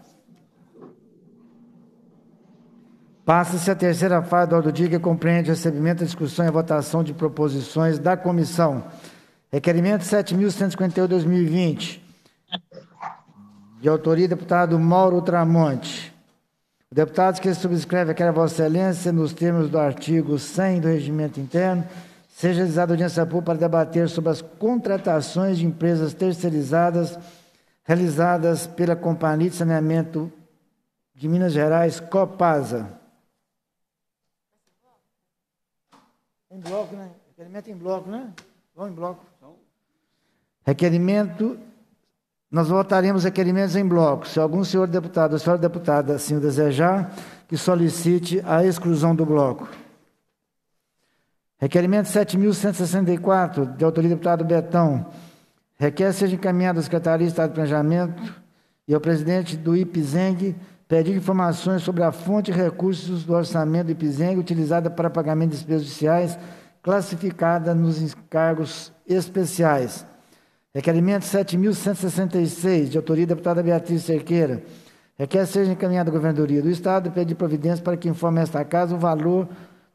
[SPEAKER 1] Passa-se a terceira fase do dia que compreende recebimento, discussão e votação de proposições da comissão. Requerimento 7.158-2020, de autoria do deputado Mauro Tramonte. O deputado que subscreve aquela Vossa Excelência, nos termos do artigo 100 do Regimento Interno, seja realizada audiência pública para debater sobre as contratações de empresas terceirizadas realizadas pela Companhia de Saneamento de Minas Gerais, Copasa. Em bloco, né? Requerimento em bloco, né? Vão em bloco. Requerimento nós votaremos requerimentos em bloco. Se algum senhor deputado ou senhora deputada assim o desejar, que solicite a exclusão do bloco. Requerimento 7.164, de autoria do deputado Betão. Requer seja encaminhado à Secretaria de Estado de Planejamento e ao presidente do IPZENG pedir informações sobre a fonte de recursos do orçamento do IPZENG utilizada para pagamento de despesas judiciais classificada nos encargos especiais. Requerimento é 7.166, de autoria da deputada Beatriz Cerqueira. Requer seja encaminhada à Governadoria do Estado pedir providência para que informe esta casa o valor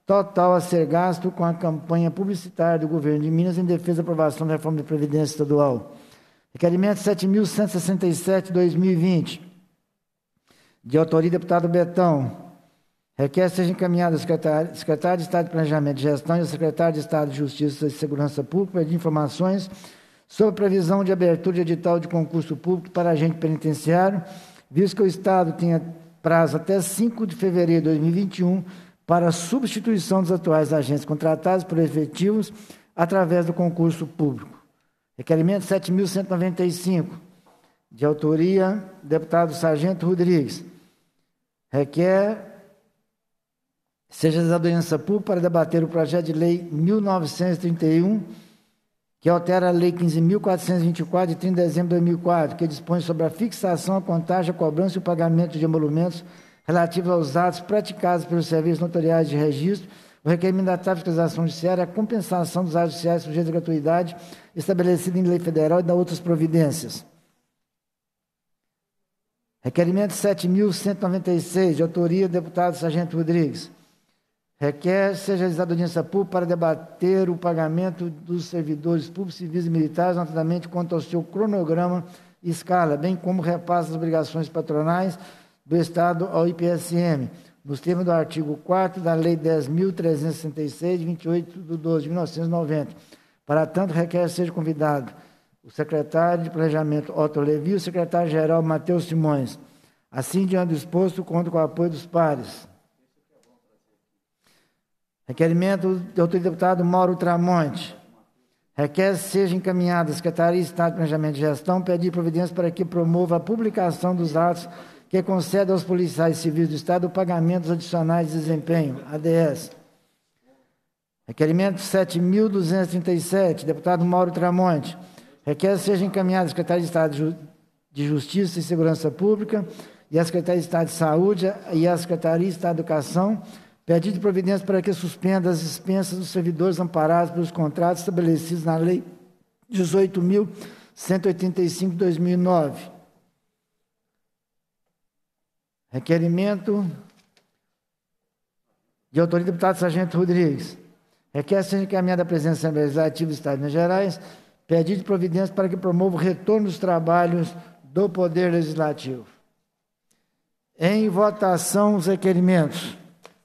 [SPEAKER 1] total a ser gasto com a campanha publicitária do governo de Minas em defesa da aprovação da reforma de Previdência Estadual. Requerimento 7.167-2020, de autoria do deputado Betão. Requer seja encaminhado ao secretário, secretário de Estado de Planejamento e Gestão e ao secretário de Estado de Justiça e Segurança Pública de informações sobre previsão de abertura de edital de concurso público para agente penitenciário, visto que o Estado tinha prazo até 5 de fevereiro de 2021 para a substituição dos atuais agentes contratados por efetivos através do concurso público. Requerimento 7.195, de autoria deputado Sargento Rodrigues. Requer seja da doença pública para debater o projeto de lei 1931 que altera a Lei 15.424, de 30 de dezembro de 2004, que dispõe sobre a fixação, a contagem, a cobrança e o pagamento de emolumentos relativos aos atos praticados pelos serviços notariais de registro, o requerimento da taxa de fiscalização judiciária, a compensação dos atos judiciais sujeitos à gratuidade estabelecida em lei federal e da outras providências. Requerimento 7.196, de autoria do deputado Sargento Rodrigues requer seja realizada audiência pública para debater o pagamento dos servidores públicos, civis e militares, notadamente quanto ao seu cronograma e escala, bem como repasse das obrigações patronais do Estado ao IPSM, nos termos do artigo 4 da Lei 10.366, 28 de 12 de 1990. Para tanto, requer seja convidado o secretário de Planejamento Otto Levi e o secretário-geral Matheus Simões. Assim, diante do exposto, conto com o apoio dos pares. Requerimento do deputado Mauro Tramonte. Requer seja encaminhada à Secretaria de Estado de Planejamento e Gestão pedir providência para que promova a publicação dos atos que conceda aos policiais civis do Estado pagamentos adicionais de desempenho, ADS. Requerimento 7.237, deputado Mauro Tramonte. Requer seja encaminhada à Secretaria de Estado de Justiça e Segurança Pública e à Secretaria de Estado de Saúde e à Secretaria de Estado de Educação Pedido de providência para que suspenda as dispensas dos servidores amparados pelos contratos estabelecidos na Lei 18.185 de 2009. Requerimento de autoria do deputado Sargento Rodrigues. Requer ser encaminhada a presença da Assembleia Legislativa do Estado de Minas Gerais, pedido de providência para que promova o retorno dos trabalhos do Poder Legislativo. Em votação, os requerimentos.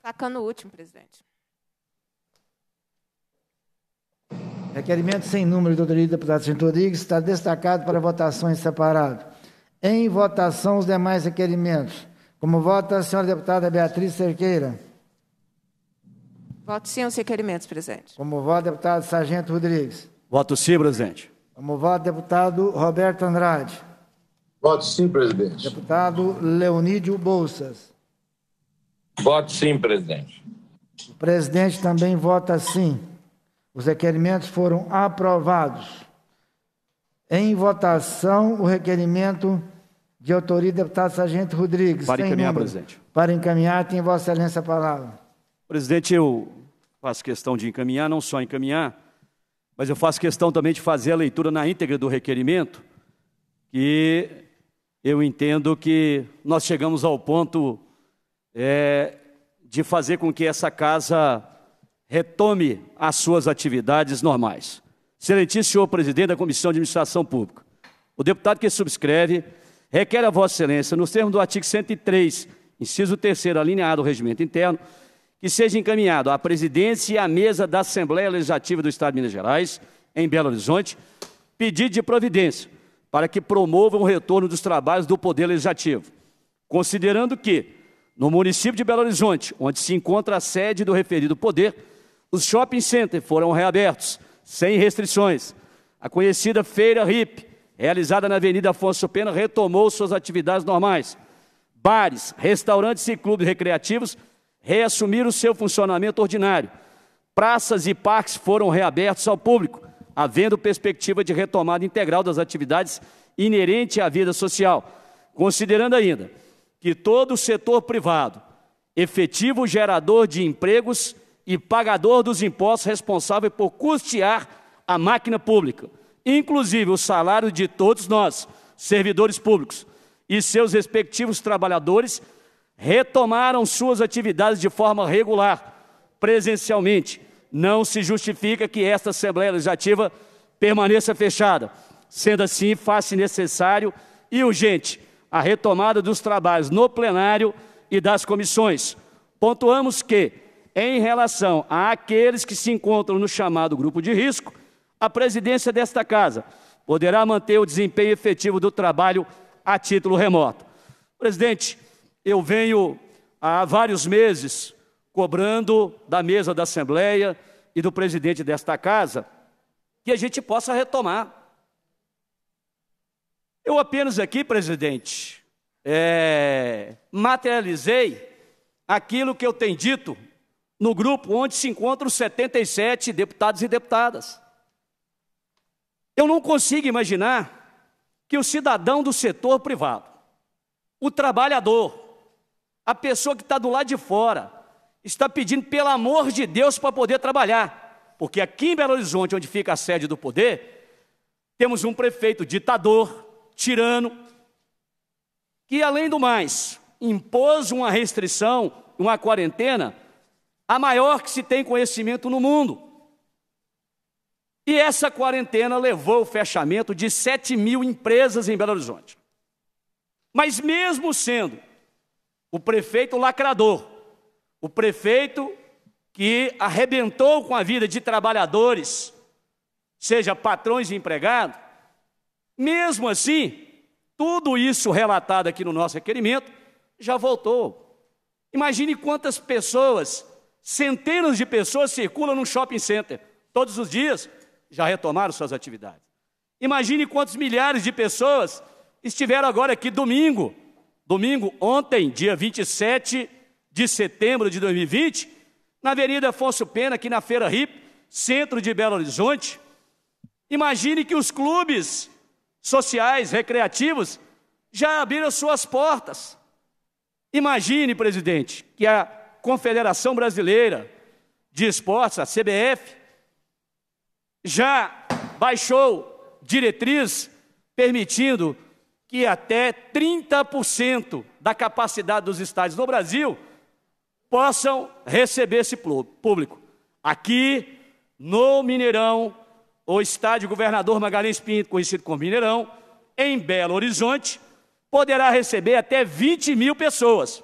[SPEAKER 3] Sacando o último, presidente.
[SPEAKER 1] Requerimento sem número do deputado Cinto Rodrigues está destacado para votação em separado. Em votação, os demais requerimentos. Como vota a senhora deputada Beatriz Cerqueira?
[SPEAKER 3] Voto sim os requerimentos, presidente.
[SPEAKER 1] Como vota deputado Sargento Rodrigues?
[SPEAKER 4] Voto sim, presidente.
[SPEAKER 1] Como vota deputado Roberto Andrade? Voto sim, presidente. Deputado Leonídio Bolsas.
[SPEAKER 2] Voto sim, presidente.
[SPEAKER 1] O presidente também vota sim. Os requerimentos foram aprovados. Em votação, o requerimento de autoria do deputado Sargento Rodrigues. Para encaminhar, número. presidente. Para encaminhar, tem Vossa Excelência a palavra.
[SPEAKER 4] Presidente, eu faço questão de encaminhar, não só encaminhar, mas eu faço questão também de fazer a leitura na íntegra do requerimento, que eu entendo que nós chegamos ao ponto é, de fazer com que essa casa retome as suas atividades normais. Excelentíssimo senhor presidente da Comissão de Administração Pública, o deputado que subscreve requer a Vossa Excelência, nos termos do artigo 103, inciso 3, alinhado ao regimento interno, que seja encaminhado à presidência e à mesa da Assembleia Legislativa do Estado de Minas Gerais, em Belo Horizonte, pedido de providência para que promova o retorno dos trabalhos do Poder Legislativo, considerando que, no município de Belo Horizonte, onde se encontra a sede do referido poder, os shopping centers foram reabertos, sem restrições. A conhecida Feira RIP, realizada na Avenida Afonso Pena, retomou suas atividades normais. Bares, restaurantes e clubes recreativos reassumiram seu funcionamento ordinário. Praças e parques foram reabertos ao público, havendo perspectiva de retomada integral das atividades inerente à vida social, considerando ainda que todo o setor privado, efetivo gerador de empregos e pagador dos impostos responsável por custear a máquina pública, inclusive o salário de todos nós, servidores públicos, e seus respectivos trabalhadores, retomaram suas atividades de forma regular, presencialmente. Não se justifica que esta Assembleia Legislativa permaneça fechada. Sendo assim, faz-se necessário e urgente a retomada dos trabalhos no plenário e das comissões. Pontuamos que, em relação àqueles que se encontram no chamado grupo de risco, a presidência desta Casa poderá manter o desempenho efetivo do trabalho a título remoto. Presidente, eu venho há vários meses cobrando da mesa da Assembleia e do presidente desta Casa que a gente possa retomar eu apenas aqui, presidente, é, materializei aquilo que eu tenho dito no grupo onde se encontram 77 deputados e deputadas. Eu não consigo imaginar que o cidadão do setor privado, o trabalhador, a pessoa que está do lado de fora, está pedindo pelo amor de Deus para poder trabalhar. Porque aqui em Belo Horizonte, onde fica a sede do poder, temos um prefeito ditador, tirano, que além do mais impôs uma restrição, uma quarentena, a maior que se tem conhecimento no mundo. E essa quarentena levou ao fechamento de 7 mil empresas em Belo Horizonte. Mas, mesmo sendo o prefeito lacrador, o prefeito que arrebentou com a vida de trabalhadores, seja patrões e empregados, mesmo assim, tudo isso relatado aqui no nosso requerimento já voltou. Imagine quantas pessoas, centenas de pessoas circulam num shopping center todos os dias, já retomaram suas atividades. Imagine quantos milhares de pessoas estiveram agora aqui domingo, domingo ontem, dia 27 de setembro de 2020, na Avenida Afonso Pena, aqui na Feira RIP, centro de Belo Horizonte. Imagine que os clubes sociais, recreativos, já abriram suas portas. Imagine, presidente, que a Confederação Brasileira de Esportes, a CBF, já baixou diretriz permitindo que até 30% da capacidade dos estádios no Brasil possam receber esse público. Aqui no Mineirão, o estádio Governador Magalhães Pinto, conhecido como Mineirão, em Belo Horizonte, poderá receber até 20 mil pessoas.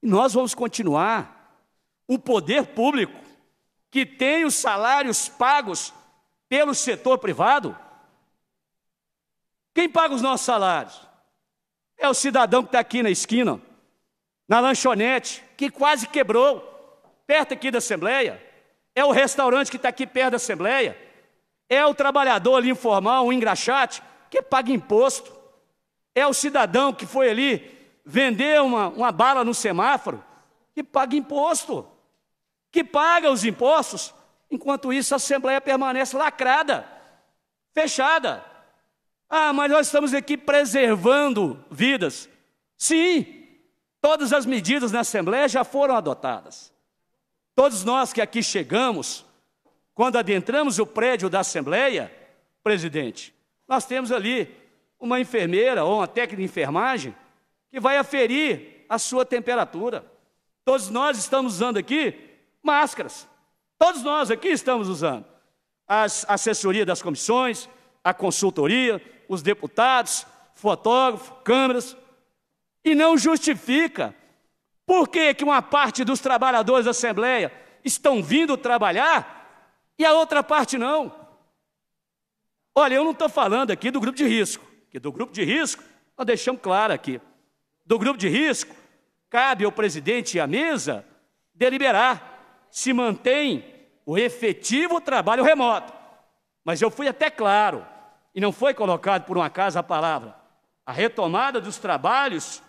[SPEAKER 4] E nós vamos continuar o poder público que tem os salários pagos pelo setor privado. Quem paga os nossos salários? É o cidadão que está aqui na esquina, na lanchonete, que quase quebrou, perto aqui da Assembleia. É o restaurante que está aqui perto da Assembleia? É o trabalhador ali informal, o engraxate, que paga imposto? É o cidadão que foi ali vender uma, uma bala no semáforo? Que paga imposto? Que paga os impostos? Enquanto isso, a Assembleia permanece lacrada, fechada. Ah, mas nós estamos aqui preservando vidas. Sim, todas as medidas na Assembleia já foram adotadas. Todos nós que aqui chegamos, quando adentramos o prédio da Assembleia, presidente, nós temos ali uma enfermeira ou uma técnica de enfermagem que vai aferir a sua temperatura. Todos nós estamos usando aqui máscaras. Todos nós aqui estamos usando. A assessoria das comissões, a consultoria, os deputados, fotógrafos, câmeras. E não justifica por que, que uma parte dos trabalhadores da Assembleia estão vindo trabalhar e a outra parte não? Olha, eu não estou falando aqui do grupo de risco, que do grupo de risco, nós deixamos claro aqui. Do grupo de risco, cabe ao presidente e à mesa deliberar se mantém o efetivo trabalho remoto. Mas eu fui até claro, e não foi colocado por um acaso a palavra, a retomada dos trabalhos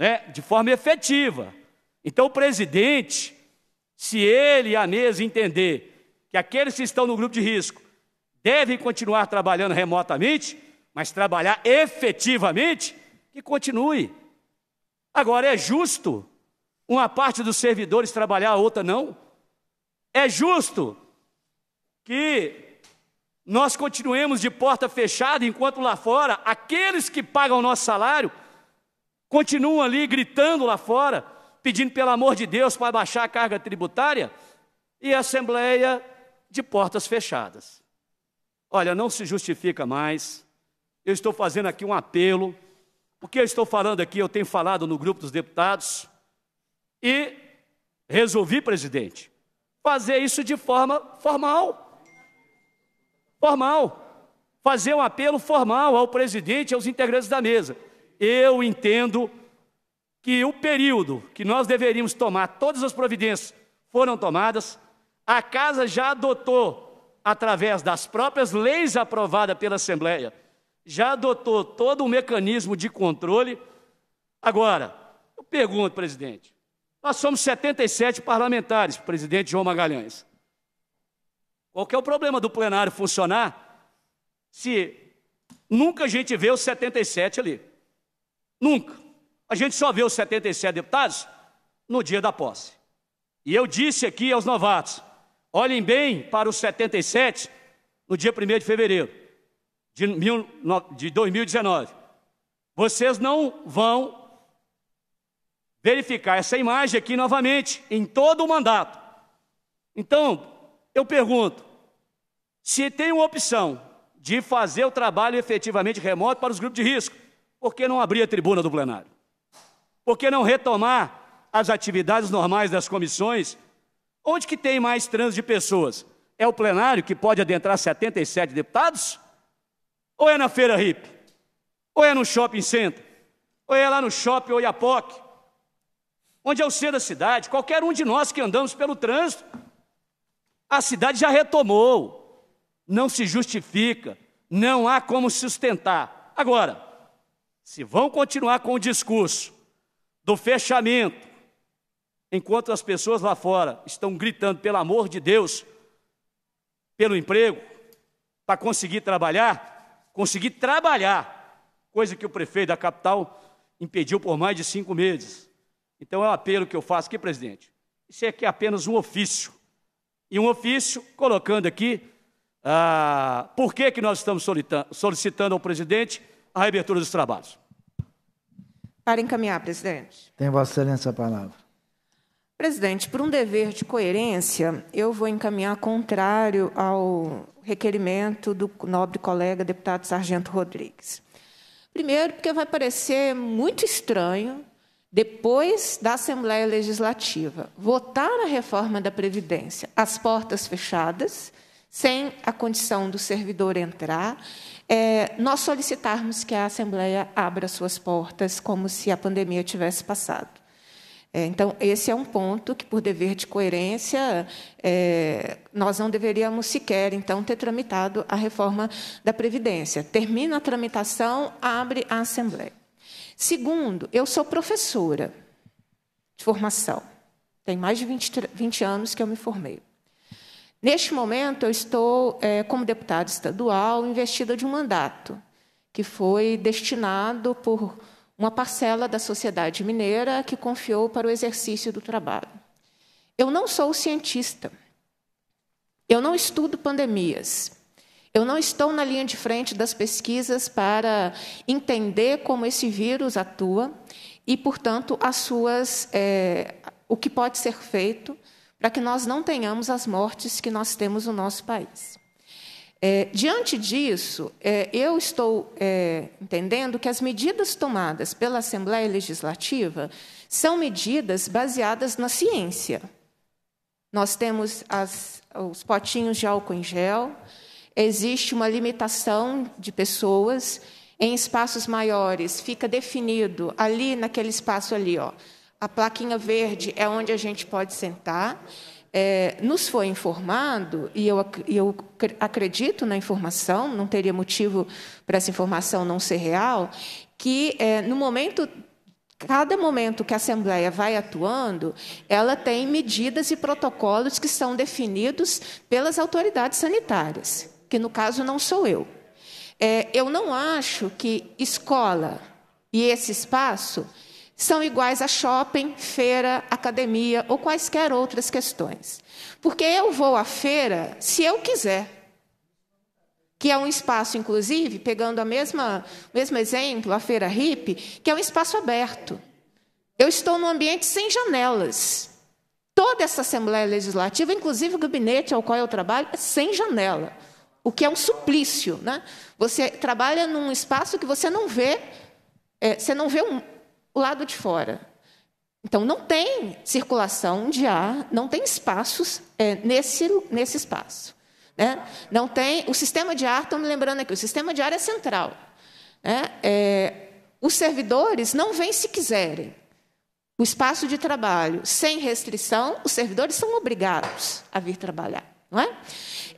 [SPEAKER 4] né, de forma efetiva. Então, o presidente, se ele e a mesa entender que aqueles que estão no grupo de risco devem continuar trabalhando remotamente, mas trabalhar efetivamente, que continue. Agora, é justo uma parte dos servidores trabalhar, a outra não? É justo que nós continuemos de porta fechada, enquanto lá fora, aqueles que pagam o nosso salário continuam ali gritando lá fora, pedindo pelo amor de Deus para baixar a carga tributária, e a Assembleia de portas fechadas. Olha, não se justifica mais, eu estou fazendo aqui um apelo, o que eu estou falando aqui, eu tenho falado no grupo dos deputados, e resolvi, presidente, fazer isso de forma formal. Formal. Fazer um apelo formal ao presidente e aos integrantes da mesa eu entendo que o período que nós deveríamos tomar todas as providências foram tomadas, a casa já adotou, através das próprias leis aprovadas pela Assembleia, já adotou todo o mecanismo de controle. Agora, eu pergunto, presidente, nós somos 77 parlamentares, presidente João Magalhães. Qual é o problema do plenário funcionar se nunca a gente vê os 77 ali? Nunca. A gente só vê os 77 deputados no dia da posse. E eu disse aqui aos novatos: olhem bem para os 77 no dia 1 de fevereiro de 2019. Vocês não vão verificar essa imagem aqui novamente em todo o mandato. Então, eu pergunto: se tem uma opção de fazer o trabalho efetivamente remoto para os grupos de risco, por que não abrir a tribuna do plenário? Por que não retomar as atividades normais das comissões? Onde que tem mais trânsito de pessoas? É o plenário que pode adentrar 77 deputados? Ou é na feira hip? Ou é no shopping center? Ou é lá no shopping Oiapoque? Onde é o centro da cidade? Qualquer um de nós que andamos pelo trânsito, a cidade já retomou. Não se justifica, não há como sustentar. Agora, se vão continuar com o discurso do fechamento, enquanto as pessoas lá fora estão gritando, pelo amor de Deus, pelo emprego, para conseguir trabalhar, conseguir trabalhar, coisa que o prefeito da capital impediu por mais de cinco meses. Então é um apelo que eu faço aqui, presidente. Isso aqui é apenas um ofício. E um ofício, colocando aqui, ah, por que, que nós estamos solicitando ao presidente a abertura dos trabalhos.
[SPEAKER 3] Para encaminhar, presidente.
[SPEAKER 1] Tem Vossa Excelência a palavra.
[SPEAKER 3] Presidente, por um dever de coerência, eu vou encaminhar contrário ao requerimento do nobre colega deputado Sargento Rodrigues. Primeiro, porque vai parecer muito estranho, depois da Assembleia Legislativa, votar a reforma da Previdência às portas fechadas sem a condição do servidor entrar, é, nós solicitarmos que a Assembleia abra suas portas como se a pandemia tivesse passado. É, então, esse é um ponto que, por dever de coerência, é, nós não deveríamos sequer, então, ter tramitado a reforma da Previdência. Termina a tramitação, abre a Assembleia. Segundo, eu sou professora de formação. Tem mais de 20, 20 anos que eu me formei. Neste momento, eu estou, é, como deputada estadual, investida de um mandato que foi destinado por uma parcela da sociedade mineira que confiou para o exercício do trabalho. Eu não sou cientista. Eu não estudo pandemias. Eu não estou na linha de frente das pesquisas para entender como esse vírus atua e, portanto, as suas, é, o que pode ser feito para que nós não tenhamos as mortes que nós temos no nosso país. É, diante disso, é, eu estou é, entendendo que as medidas tomadas pela Assembleia Legislativa são medidas baseadas na ciência. Nós temos as, os potinhos de álcool em gel, existe uma limitação de pessoas, em espaços maiores fica definido ali naquele espaço ali, ó, a plaquinha verde é onde a gente pode sentar. É, nos foi informado, e eu, eu acredito na informação, não teria motivo para essa informação não ser real, que é, no momento cada momento que a Assembleia vai atuando, ela tem medidas e protocolos que são definidos pelas autoridades sanitárias, que no caso não sou eu. É, eu não acho que escola e esse espaço são iguais a shopping, feira, academia ou quaisquer outras questões. Porque eu vou à feira se eu quiser. Que é um espaço, inclusive, pegando a mesma, o mesmo exemplo, a feira hippie, que é um espaço aberto. Eu estou num ambiente sem janelas. Toda essa Assembleia Legislativa, inclusive o gabinete ao qual eu trabalho, é sem janela, o que é um suplício. Né? Você trabalha num espaço que você não vê, é, você não vê um, o lado de fora. Então, não tem circulação de ar, não tem espaços é, nesse, nesse espaço. Né? Não tem o sistema de ar. estou me lembrando aqui, o sistema de ar é central. Né? É, os servidores não vêm se quiserem. O espaço de trabalho sem restrição, os servidores são obrigados a vir trabalhar, não é?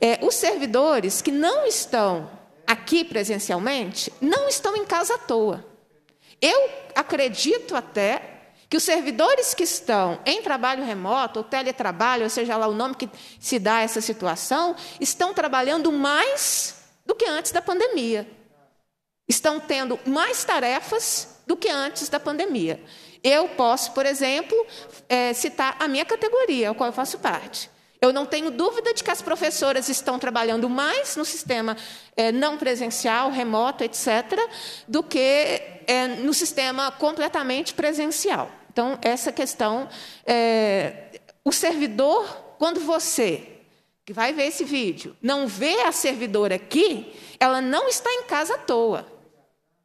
[SPEAKER 3] é os servidores que não estão aqui presencialmente não estão em casa à toa. Eu acredito até que os servidores que estão em trabalho remoto, ou teletrabalho, ou seja lá o nome que se dá a essa situação, estão trabalhando mais do que antes da pandemia. Estão tendo mais tarefas do que antes da pandemia. Eu posso, por exemplo, é, citar a minha categoria, a qual eu faço parte. Eu não tenho dúvida de que as professoras estão trabalhando mais no sistema é, não presencial, remoto, etc., do que é, no sistema completamente presencial. Então, essa questão. É, o servidor, quando você, que vai ver esse vídeo, não vê a servidora aqui, ela não está em casa à toa.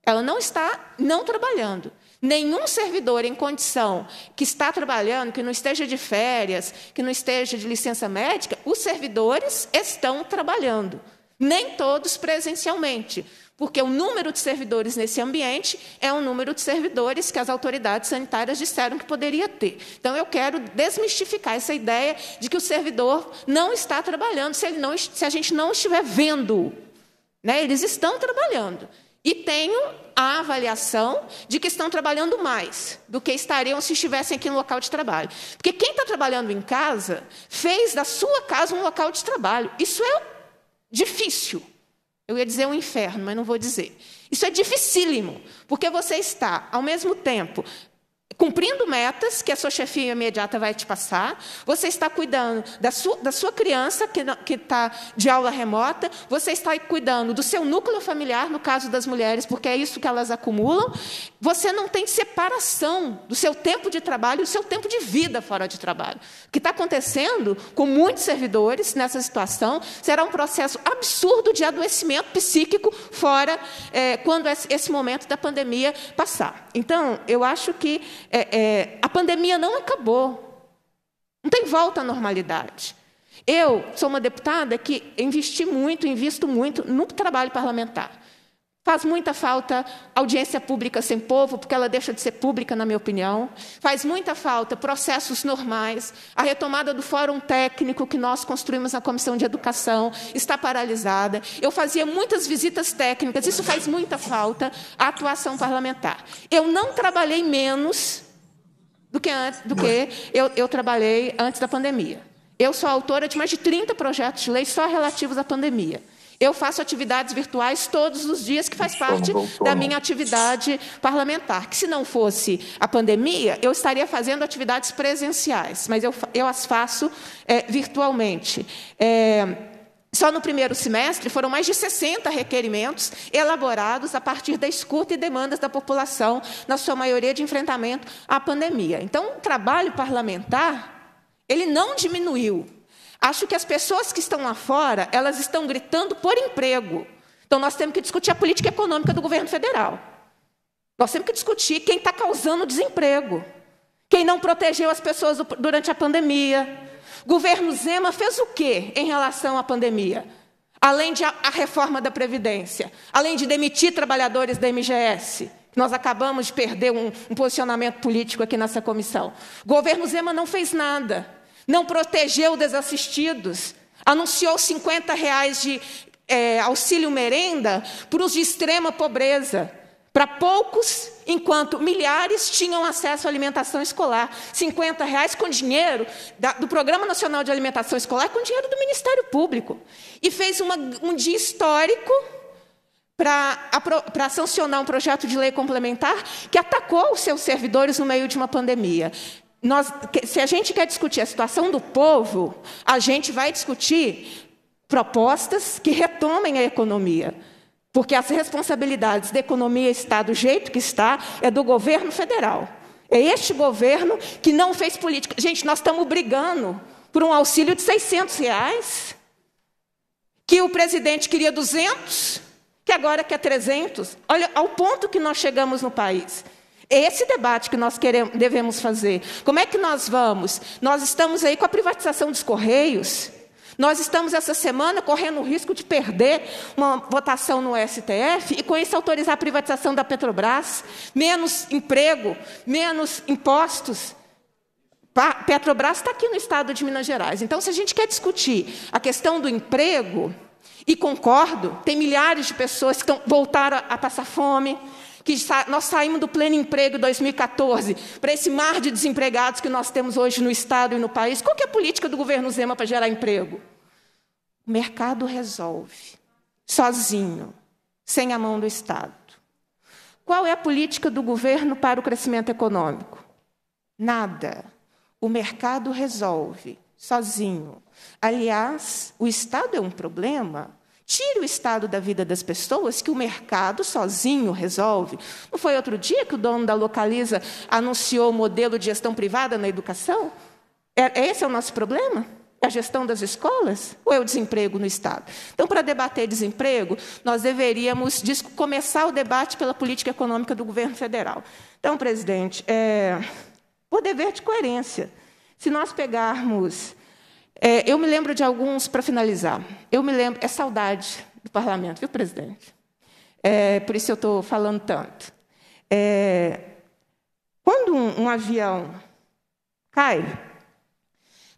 [SPEAKER 3] Ela não está não trabalhando. Nenhum servidor em condição que está trabalhando, que não esteja de férias, que não esteja de licença médica, os servidores estão trabalhando. Nem todos presencialmente, porque o número de servidores nesse ambiente é o número de servidores que as autoridades sanitárias disseram que poderia ter. Então, eu quero desmistificar essa ideia de que o servidor não está trabalhando se, não, se a gente não estiver vendo. Né? Eles estão trabalhando. E tenho a avaliação de que estão trabalhando mais do que estariam se estivessem aqui no local de trabalho. Porque quem está trabalhando em casa fez da sua casa um local de trabalho. Isso é difícil. Eu ia dizer um inferno, mas não vou dizer. Isso é dificílimo, porque você está, ao mesmo tempo, cumprindo metas que a sua chefinha imediata vai te passar, você está cuidando da sua, da sua criança, que, que está de aula remota, você está cuidando do seu núcleo familiar, no caso das mulheres, porque é isso que elas acumulam, você não tem separação do seu tempo de trabalho e do seu tempo de vida fora de trabalho. O que está acontecendo com muitos servidores nessa situação será um processo absurdo de adoecimento psíquico fora é, quando esse momento da pandemia passar. Então, eu acho que é, é, a pandemia não acabou. Não tem volta à normalidade. Eu sou uma deputada que investi muito, invisto muito no trabalho parlamentar. Faz muita falta audiência pública sem povo, porque ela deixa de ser pública, na minha opinião. Faz muita falta processos normais. A retomada do fórum técnico que nós construímos na Comissão de Educação está paralisada. Eu fazia muitas visitas técnicas, isso faz muita falta à atuação parlamentar. Eu não trabalhei menos do que, antes, do que eu, eu trabalhei antes da pandemia. Eu sou autora de mais de 30 projetos de lei só relativos à pandemia. Eu faço atividades virtuais todos os dias, que faz parte da minha atividade parlamentar. Que se não fosse a pandemia, eu estaria fazendo atividades presenciais, mas eu, eu as faço é, virtualmente. É, só no primeiro semestre foram mais de 60 requerimentos elaborados a partir da escuta e demandas da população, na sua maioria de enfrentamento à pandemia. Então, o trabalho parlamentar, ele não diminuiu, Acho que as pessoas que estão lá fora, elas estão gritando por emprego. Então, nós temos que discutir a política econômica do governo federal. Nós temos que discutir quem está causando desemprego, quem não protegeu as pessoas durante a pandemia. Governo Zema fez o quê em relação à pandemia? Além de a, a reforma da Previdência, além de demitir trabalhadores da MGS, nós acabamos de perder um, um posicionamento político aqui nessa comissão. Governo Zema não fez nada não protegeu desassistidos, anunciou 50 reais de é, auxílio merenda para os de extrema pobreza, para poucos, enquanto milhares tinham acesso à alimentação escolar. 50 reais com dinheiro da, do Programa Nacional de Alimentação Escolar, com dinheiro do Ministério Público. E fez uma, um dia histórico para sancionar um projeto de lei complementar que atacou os seus servidores no meio de uma pandemia. Nós, se a gente quer discutir a situação do povo, a gente vai discutir propostas que retomem a economia. Porque as responsabilidades da economia está do jeito que está, é do governo federal. É este governo que não fez política. Gente, nós estamos brigando por um auxílio de 600 reais, que o presidente queria 200, que agora quer 300. Olha ao ponto que nós chegamos no país. É esse debate que nós queremos, devemos fazer. Como é que nós vamos? Nós estamos aí com a privatização dos Correios. Nós estamos essa semana correndo o risco de perder uma votação no STF e com isso autorizar a privatização da Petrobras, menos emprego, menos impostos. Petrobras está aqui no estado de Minas Gerais. Então, se a gente quer discutir a questão do emprego, e concordo, tem milhares de pessoas que estão, voltaram a passar fome, que nós saímos do pleno emprego em 2014 para esse mar de desempregados que nós temos hoje no Estado e no país. Qual é a política do governo Zema para gerar emprego? O mercado resolve, sozinho, sem a mão do Estado. Qual é a política do governo para o crescimento econômico? Nada. O mercado resolve, sozinho. Aliás, o Estado é um problema Tire o estado da vida das pessoas que o mercado sozinho resolve. Não foi outro dia que o dono da Localiza anunciou o modelo de gestão privada na educação? É, é esse é o nosso problema? É a gestão das escolas ou é o desemprego no Estado? Então, para debater desemprego, nós deveríamos começar o debate pela política econômica do governo federal. Então, presidente, é, por dever de coerência, se nós pegarmos é, eu me lembro de alguns, para finalizar, eu me lembro, é saudade do parlamento, viu, presidente? É, por isso eu estou falando tanto. É, quando um, um avião cai,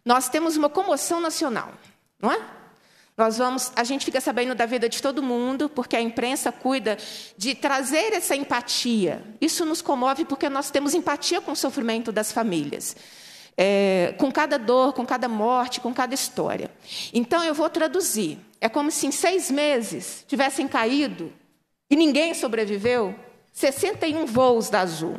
[SPEAKER 3] nós temos uma comoção nacional, não é? Nós vamos, a gente fica sabendo da vida de todo mundo, porque a imprensa cuida de trazer essa empatia. Isso nos comove porque nós temos empatia com o sofrimento das famílias é, com cada dor, com cada morte, com cada história. Então eu vou traduzir. É como se em seis meses tivessem caído e ninguém sobreviveu 61 voos da Azul.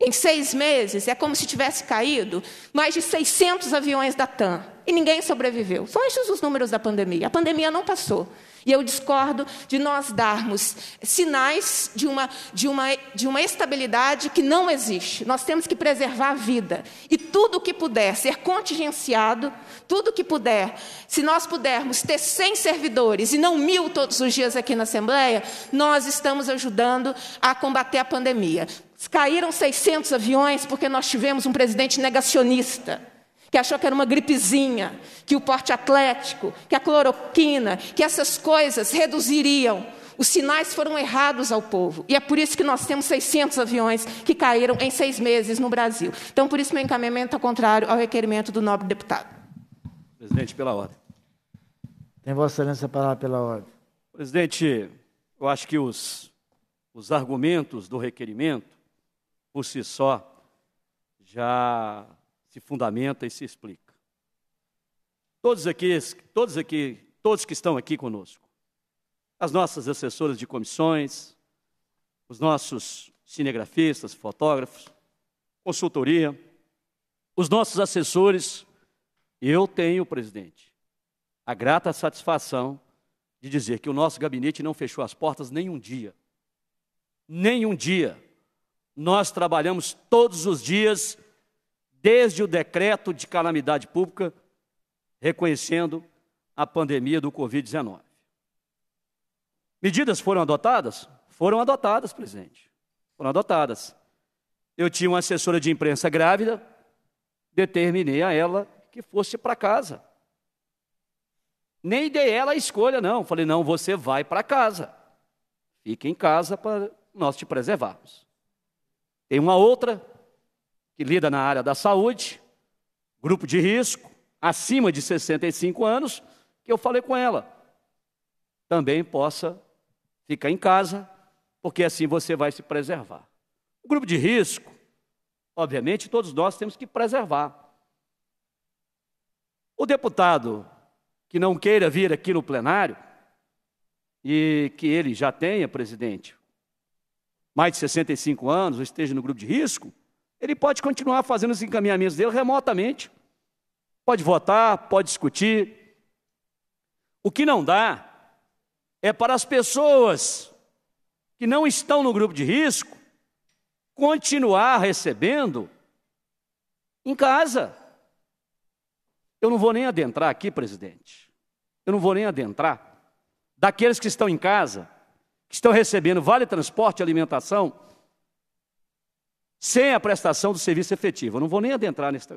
[SPEAKER 3] Em seis meses, é como se tivesse caído mais de 600 aviões da TAM e ninguém sobreviveu. São esses os números da pandemia. A pandemia não passou. E eu discordo de nós darmos sinais de uma, de uma, de uma estabilidade que não existe. Nós temos que preservar a vida. E tudo que puder ser contingenciado, tudo que puder, se nós pudermos ter 100 servidores e não mil todos os dias aqui na Assembleia, nós estamos ajudando a combater a pandemia. Caíram 600 aviões porque nós tivemos um presidente negacionista que achou que era uma gripezinha, que o porte atlético, que a cloroquina, que essas coisas reduziriam. Os sinais foram errados ao povo. E é por isso que nós temos 600 aviões que caíram em seis meses no Brasil. Então, por isso, meu encaminhamento é contrário ao requerimento do nobre deputado.
[SPEAKER 1] Presidente, pela ordem. Tem Vossa Excelência a palavra pela ordem. Presidente,
[SPEAKER 4] eu acho que os, os argumentos do requerimento, por si só, já se fundamenta e se explica. Todos aqui, todos aqui, todos que estão aqui conosco, as nossas assessoras de comissões, os nossos cinegrafistas, fotógrafos, consultoria, os nossos assessores, eu tenho, presidente, a grata satisfação de dizer que o nosso gabinete não fechou as portas nenhum dia. Nenhum dia. Nós trabalhamos todos os dias desde o decreto de calamidade pública, reconhecendo a pandemia do Covid-19. Medidas foram adotadas? Foram adotadas, presidente. Foram adotadas. Eu tinha uma assessora de imprensa grávida, determinei a ela que fosse para casa. Nem dei ela a escolha, não. Falei, não, você vai para casa. Fique em casa para nós te preservarmos. Tem uma outra que lida na área da saúde, grupo de risco, acima de 65 anos, que eu falei com ela. Também possa ficar em casa, porque assim você vai se preservar. O grupo de risco, obviamente, todos nós temos que preservar. O deputado que não queira vir aqui no plenário, e que ele já tenha, presidente, mais de 65 anos, ou esteja no grupo de risco, ele pode continuar fazendo os encaminhamentos dele remotamente. Pode votar, pode discutir. O que não dá é para as pessoas que não estão no grupo de risco continuar recebendo em casa. Eu não vou nem adentrar aqui, presidente. Eu não vou nem adentrar. Daqueles que estão em casa, que estão recebendo vale transporte e alimentação, sem a prestação do serviço efetivo. Eu não vou nem adentrar nesse,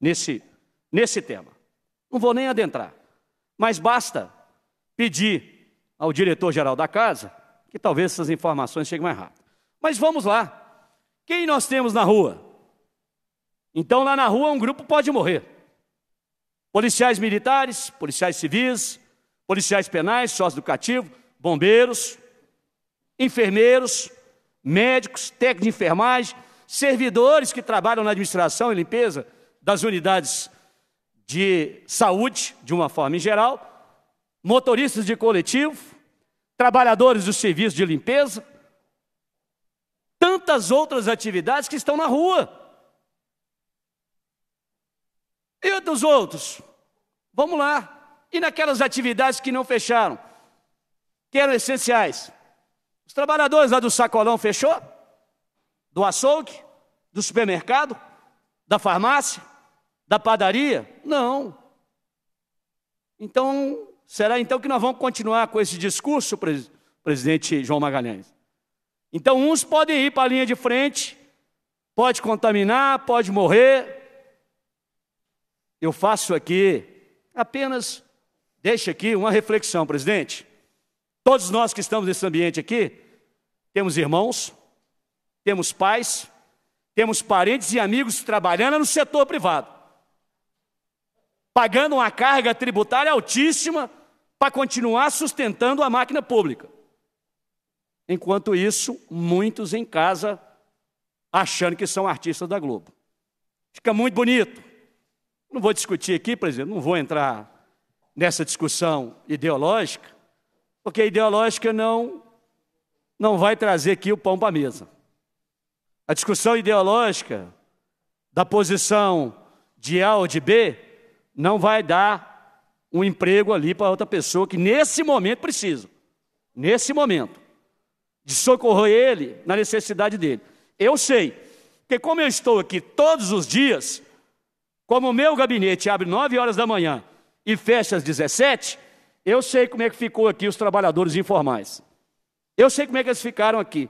[SPEAKER 4] nesse, nesse tema. Não vou nem adentrar. Mas basta pedir ao diretor-geral da casa que talvez essas informações cheguem mais rápido. Mas vamos lá. Quem nós temos na rua? Então, lá na rua, um grupo pode morrer. Policiais militares, policiais civis, policiais penais, sócio educativo, bombeiros, enfermeiros, médicos, técnicos de enfermagem, servidores que trabalham na administração e limpeza das unidades de saúde, de uma forma em geral, motoristas de coletivo, trabalhadores do serviço de limpeza, tantas outras atividades que estão na rua. E dos outros? Vamos lá. E naquelas atividades que não fecharam, que eram essenciais? Os trabalhadores lá do sacolão fechou? Do açougue? Do supermercado? Da farmácia? Da padaria? Não. Então, será então que nós vamos continuar com esse discurso, presidente João Magalhães? Então, uns podem ir para a linha de frente, pode contaminar, pode morrer. Eu faço aqui apenas, deixa aqui uma reflexão, presidente. Todos nós que estamos nesse ambiente aqui, temos irmãos, temos pais, temos parentes e amigos trabalhando no setor privado, pagando uma carga tributária altíssima para continuar sustentando a máquina pública. Enquanto isso, muitos em casa achando que são artistas da Globo. Fica muito bonito. Não vou discutir aqui, presidente, não vou entrar nessa discussão ideológica, porque a ideológica não, não vai trazer aqui o pão para a mesa. A discussão ideológica da posição de A ou de B não vai dar um emprego ali para outra pessoa que nesse momento precisa, nesse momento, de socorrer ele na necessidade dele. Eu sei, porque como eu estou aqui todos os dias, como o meu gabinete abre 9 horas da manhã e fecha às 17, eu sei como é que ficou aqui os trabalhadores informais. Eu sei como é que eles ficaram aqui,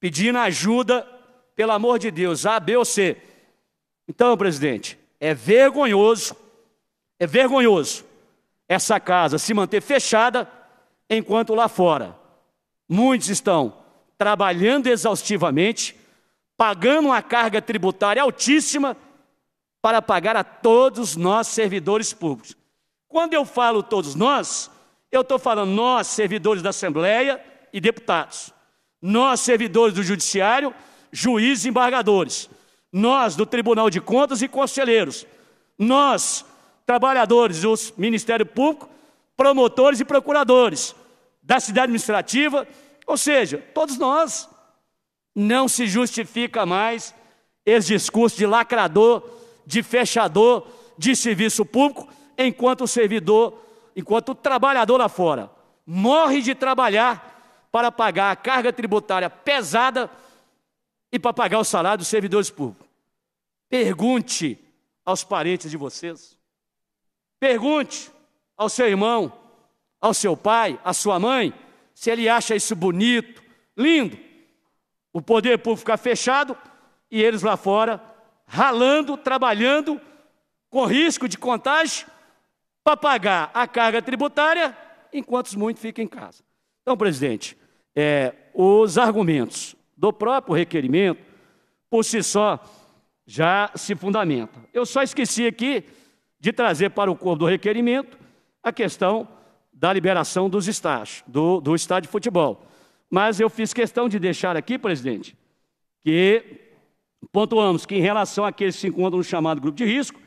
[SPEAKER 4] pedindo ajuda, pelo amor de Deus, A, B ou C. Então, presidente, é vergonhoso, é vergonhoso essa casa se manter fechada enquanto lá fora muitos estão trabalhando exaustivamente, pagando uma carga tributária altíssima para pagar a todos nós servidores públicos. Quando eu falo todos nós, eu estou falando nós, servidores da Assembleia e deputados, nós, servidores do Judiciário, juízes e embargadores, nós, do Tribunal de Contas e conselheiros, nós, trabalhadores do Ministério Público, promotores e procuradores da cidade administrativa, ou seja, todos nós. Não se justifica mais esse discurso de lacrador, de fechador, de serviço público enquanto servidor, enquanto trabalhador lá fora. Morre de trabalhar para pagar a carga tributária pesada e para pagar o salário dos servidores públicos. Pergunte aos parentes de vocês. Pergunte ao seu irmão, ao seu pai, à sua mãe, se ele acha isso bonito, lindo. O poder público ficar fechado e eles lá fora ralando, trabalhando, com risco de contágio para pagar a carga tributária, enquanto muitos ficam em casa. Então, presidente, é, os argumentos do próprio requerimento, por si só, já se fundamentam. Eu só esqueci aqui de trazer para o corpo do requerimento a questão da liberação dos estágios, do, do estádio de futebol. Mas eu fiz questão de deixar aqui, presidente, que pontuamos que, em relação àqueles que se encontram no chamado grupo de risco,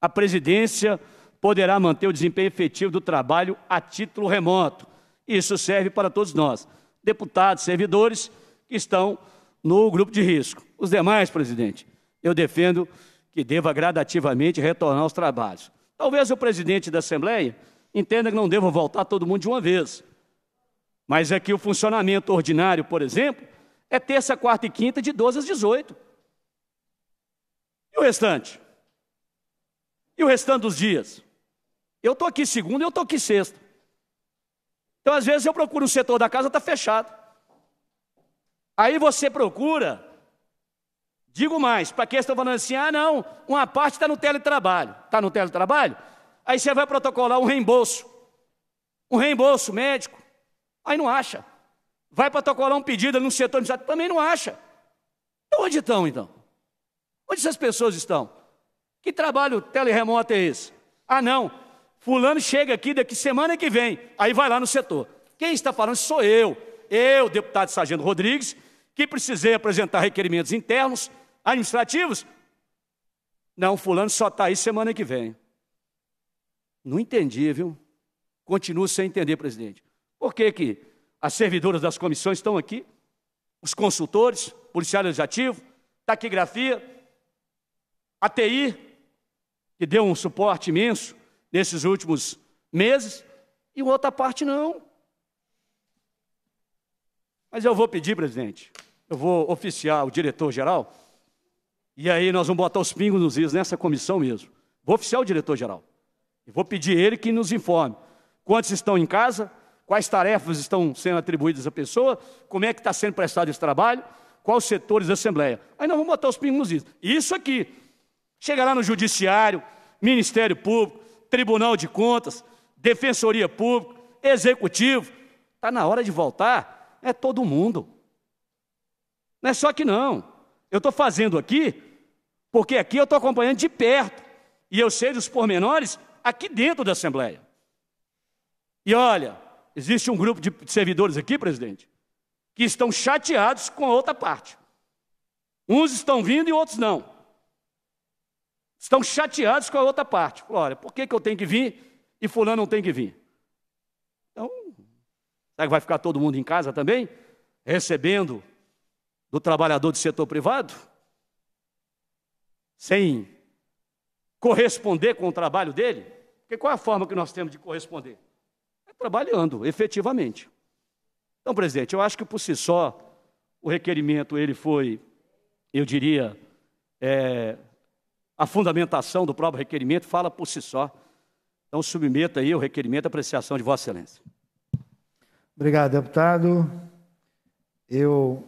[SPEAKER 4] a presidência poderá manter o desempenho efetivo do trabalho a título remoto. Isso serve para todos nós, deputados, servidores que estão no grupo de risco. Os demais, presidente, eu defendo que deva gradativamente retornar aos trabalhos. Talvez o presidente da Assembleia entenda que não deva voltar todo mundo de uma vez. Mas é que o funcionamento ordinário, por exemplo, é terça, quarta e quinta de 12 às 18. E o restante? E o restante dos dias? Eu estou aqui segunda, eu estou aqui sexta. Então, às vezes, eu procuro o setor da casa, está fechado. Aí você procura, digo mais, para que estão tá falando assim, ah, não, uma parte está no teletrabalho. Está no teletrabalho? Aí você vai protocolar um reembolso. Um reembolso médico. Aí não acha. Vai protocolar um pedido no setor administrativo, também não acha. Então, onde estão, então? Onde essas pessoas estão? Que trabalho teleremoto é esse? Ah, não, Fulano chega aqui daqui semana que vem, aí vai lá no setor. Quem está falando sou eu, eu, deputado Sargento Rodrigues, que precisei apresentar requerimentos internos, administrativos. Não, Fulano só está aí semana que vem. Não entendi, viu? Continuo sem entender, presidente. Por que, que as servidoras das comissões estão aqui? Os consultores, policial legislativo, taquigrafia, ATI, que deu um suporte imenso, nesses últimos meses, e outra parte não. Mas eu vou pedir, presidente, eu vou oficiar o diretor-geral, e aí nós vamos botar os pingos nos is nessa comissão mesmo. Vou oficiar o diretor-geral. E vou pedir ele que nos informe quantos estão em casa, quais tarefas estão sendo atribuídas à pessoa, como é que está sendo prestado esse trabalho, quais setores da Assembleia. Aí nós vamos botar os pingos nos is. Isso aqui. Chegará no Judiciário, Ministério Público, Tribunal de Contas, Defensoria Pública, Executivo. Está na hora de voltar. É todo mundo. Não é só que não. Eu estou fazendo aqui, porque aqui eu estou acompanhando de perto. E eu sei dos pormenores aqui dentro da Assembleia. E olha, existe um grupo de servidores aqui, presidente, que estão chateados com a outra parte. Uns estão vindo e outros não. Estão chateados com a outra parte. Olha, por que, que eu tenho que vir e fulano não tem que vir? Então, será que vai ficar todo mundo em casa também? Recebendo do trabalhador do setor privado? Sem corresponder com o trabalho dele? Porque qual é a forma que nós temos de corresponder? É trabalhando, efetivamente. Então, presidente, eu acho que por si só o requerimento ele foi, eu diria, é, a fundamentação do próprio requerimento fala por si só. Então, submeta aí o requerimento à apreciação de Vossa Excelência.
[SPEAKER 1] Obrigado, deputado. Eu,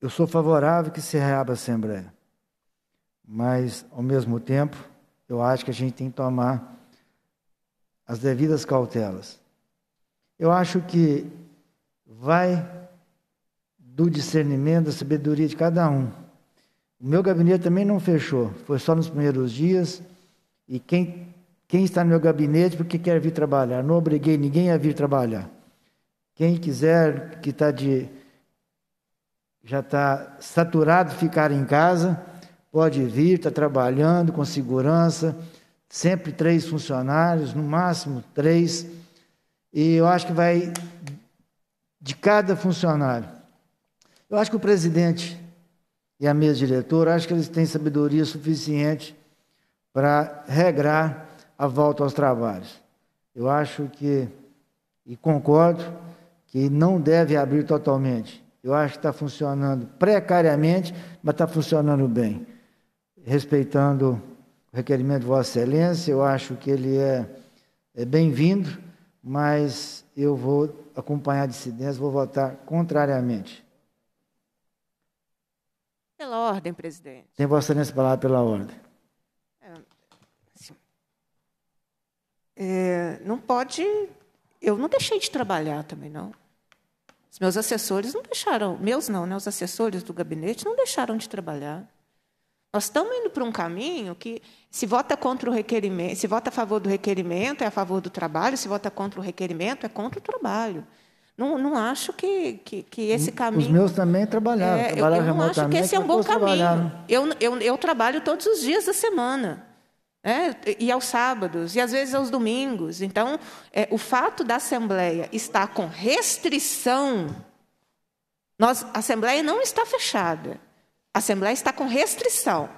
[SPEAKER 1] eu sou favorável que se reabra a Assembleia, mas, ao mesmo tempo, eu acho que a gente tem que tomar as devidas cautelas. Eu acho que vai do discernimento, da sabedoria de cada um. O meu gabinete também não fechou, foi só nos primeiros dias. E quem, quem está no meu gabinete porque quer vir trabalhar, não obriguei ninguém a vir trabalhar. Quem quiser, que está de. já está saturado ficar em casa, pode vir, está trabalhando com segurança, sempre três funcionários, no máximo três. E eu acho que vai de cada funcionário. Eu acho que o presidente e a mesa diretora, acho que eles têm sabedoria suficiente para regrar a volta aos trabalhos. Eu acho que, e concordo, que não deve abrir totalmente. Eu acho que está funcionando precariamente, mas está funcionando bem. Respeitando o requerimento de Vossa Excelência, eu acho que ele é, é bem-vindo, mas eu vou acompanhar a dissidência, vou votar contrariamente.
[SPEAKER 3] Pela ordem, presidente.
[SPEAKER 1] Tem Vossa nessa a palavra pela ordem.
[SPEAKER 3] É, assim, é, não pode. Eu não deixei de trabalhar também, não. Os meus assessores não deixaram, meus não, né? Os assessores do gabinete não deixaram de trabalhar. Nós estamos indo para um caminho que se vota contra o requerimento, se vota a favor do requerimento é a favor do trabalho, se vota contra o requerimento é contra o trabalho. Não, não acho que, que, que esse caminho. Os meus
[SPEAKER 1] também trabalharam. É, trabalharam eu, eu não acho que esse é um bom caminho.
[SPEAKER 3] Eu, eu, eu trabalho todos os dias da semana. É, e aos sábados, e às vezes aos domingos. Então, é, o fato da Assembleia estar com restrição, nós, a Assembleia não está fechada, a Assembleia está com restrição.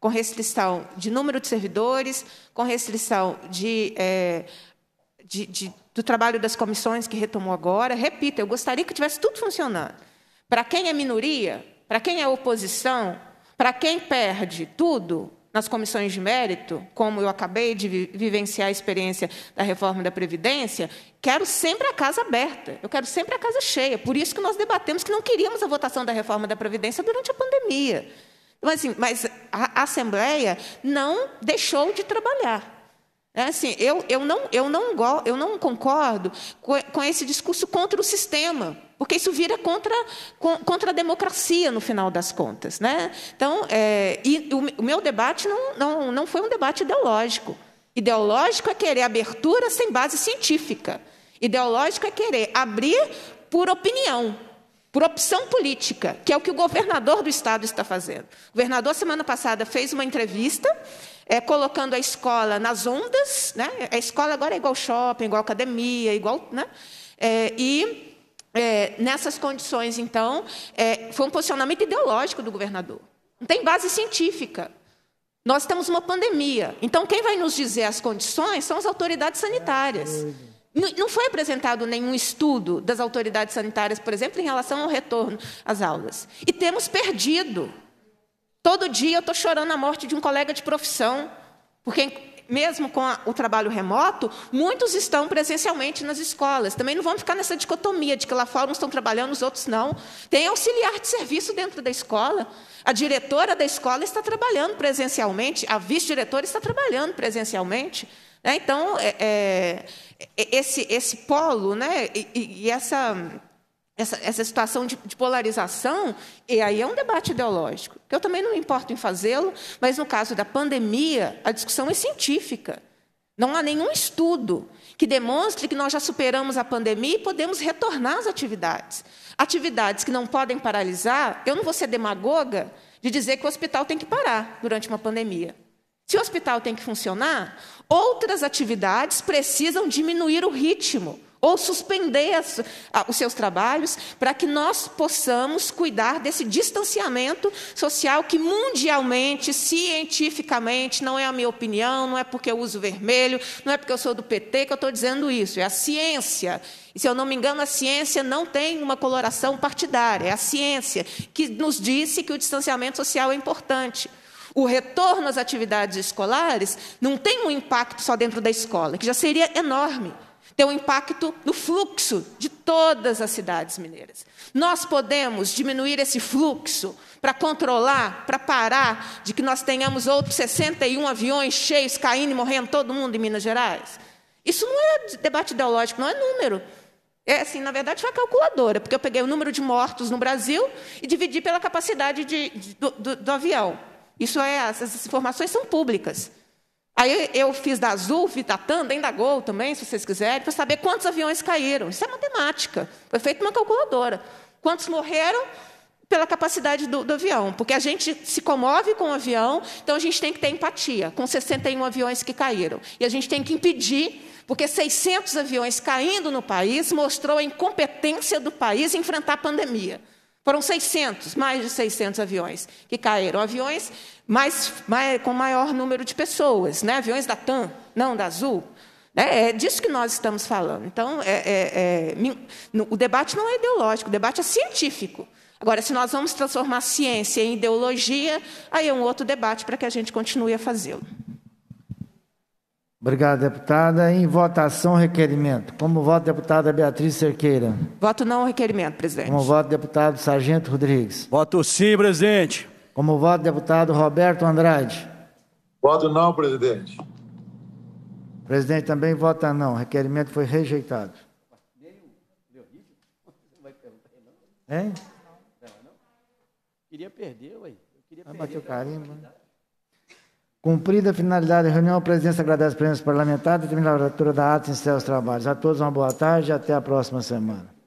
[SPEAKER 3] Com restrição de número de servidores, com restrição de, é, de, de do trabalho das comissões que retomou agora. Repito, eu gostaria que tivesse tudo funcionando. Para quem é minoria, para quem é oposição, para quem perde tudo nas comissões de mérito, como eu acabei de vivenciar a experiência da reforma da Previdência, quero sempre a casa aberta, eu quero sempre a casa cheia. Por isso que nós debatemos que não queríamos a votação da reforma da Previdência durante a pandemia. Mas, então, assim, mas a Assembleia não deixou de trabalhar. É assim, eu, eu, não, eu, não, eu não concordo com, com esse discurso contra o sistema, porque isso vira contra, contra a democracia, no final das contas. Né? Então, é, e o, o meu debate não, não, não foi um debate ideológico. Ideológico é querer abertura sem base científica. Ideológico é querer abrir por opinião, por opção política, que é o que o governador do estado está fazendo. O governador, semana passada, fez uma entrevista é, colocando a escola nas ondas. Né? A escola agora é igual shopping, igual academia, igual. Né? É, e é, nessas condições, então, é, foi um posicionamento ideológico do governador. Não tem base científica. Nós temos uma pandemia. Então, quem vai nos dizer as condições são as autoridades sanitárias. Não foi apresentado nenhum estudo das autoridades sanitárias, por exemplo, em relação ao retorno às aulas. E temos perdido. Todo dia eu estou chorando a morte de um colega de profissão, porque mesmo com a, o trabalho remoto, muitos estão presencialmente nas escolas. Também não vamos ficar nessa dicotomia de que lá fora uns estão trabalhando, os outros não. Tem auxiliar de serviço dentro da escola. A diretora da escola está trabalhando presencialmente, a vice-diretora está trabalhando presencialmente. Né? Então, é, é, é esse, esse polo né? e, e, e essa essa, essa situação de, de, polarização, e aí é um debate ideológico, que eu também não me importo em fazê-lo, mas no caso da pandemia, a discussão é científica. Não há nenhum estudo que demonstre que nós já superamos a pandemia e podemos retornar às atividades. Atividades que não podem paralisar, eu não vou ser demagoga de dizer que o hospital tem que parar durante uma pandemia. Se o hospital tem que funcionar, outras atividades precisam diminuir o ritmo ou suspender as, a, os seus trabalhos, para que nós possamos cuidar desse distanciamento social que mundialmente, cientificamente, não é a minha opinião, não é porque eu uso vermelho, não é porque eu sou do PT que eu estou dizendo isso, é a ciência. E, se eu não me engano, a ciência não tem uma coloração partidária, é a ciência que nos disse que o distanciamento social é importante o retorno às atividades escolares não tem um impacto só dentro da escola, que já seria enorme ter um impacto no fluxo de todas as cidades mineiras. Nós podemos diminuir esse fluxo para controlar, para parar de que nós tenhamos outros 61 aviões cheios caindo e morrendo todo mundo em Minas Gerais. Isso não é debate ideológico, não é número. É assim, na verdade, foi a calculadora, porque eu peguei o número de mortos no Brasil e dividi pela capacidade de, de, do, do, do avião. Isso é, essas informações são públicas. Aí eu fiz da Azul, fiz da Tanda, ainda Gol também, se vocês quiserem, para saber quantos aviões caíram. Isso é matemática. Foi feito uma calculadora. Quantos morreram pela capacidade do, do avião? Porque a gente se comove com o avião, então a gente tem que ter empatia com 61 aviões que caíram. E a gente tem que impedir porque 600 aviões caindo no país mostrou a incompetência do país enfrentar a pandemia. Foram 600, mais de 600 aviões que caíram. Aviões mais, mais, com maior número de pessoas, né? aviões da TAM, não da Azul. Né? É disso que nós estamos falando. Então, é, é, é o debate não é ideológico, o debate é científico. Agora, se nós vamos transformar ciência em ideologia, aí é um outro debate para que a gente continue a fazê-lo.
[SPEAKER 1] Obrigado, deputada. Em votação, requerimento. Como voto, deputada Beatriz Cerqueira.
[SPEAKER 3] Voto não, requerimento, presidente. Como
[SPEAKER 1] voto, deputado Sargento Rodrigues. Voto sim, presidente. Como voto, deputado Roberto Andrade.
[SPEAKER 2] Voto não, presidente.
[SPEAKER 1] presidente também vota não. O requerimento foi rejeitado. Hein?
[SPEAKER 4] Queria perder, ué.
[SPEAKER 1] Queria bater o carimbo. Né? Cumprida a finalidade da reunião, a presidência agradece a presença parlamentar e termina a leitura da ata e encerra os trabalhos. A todos uma boa tarde e até a próxima semana.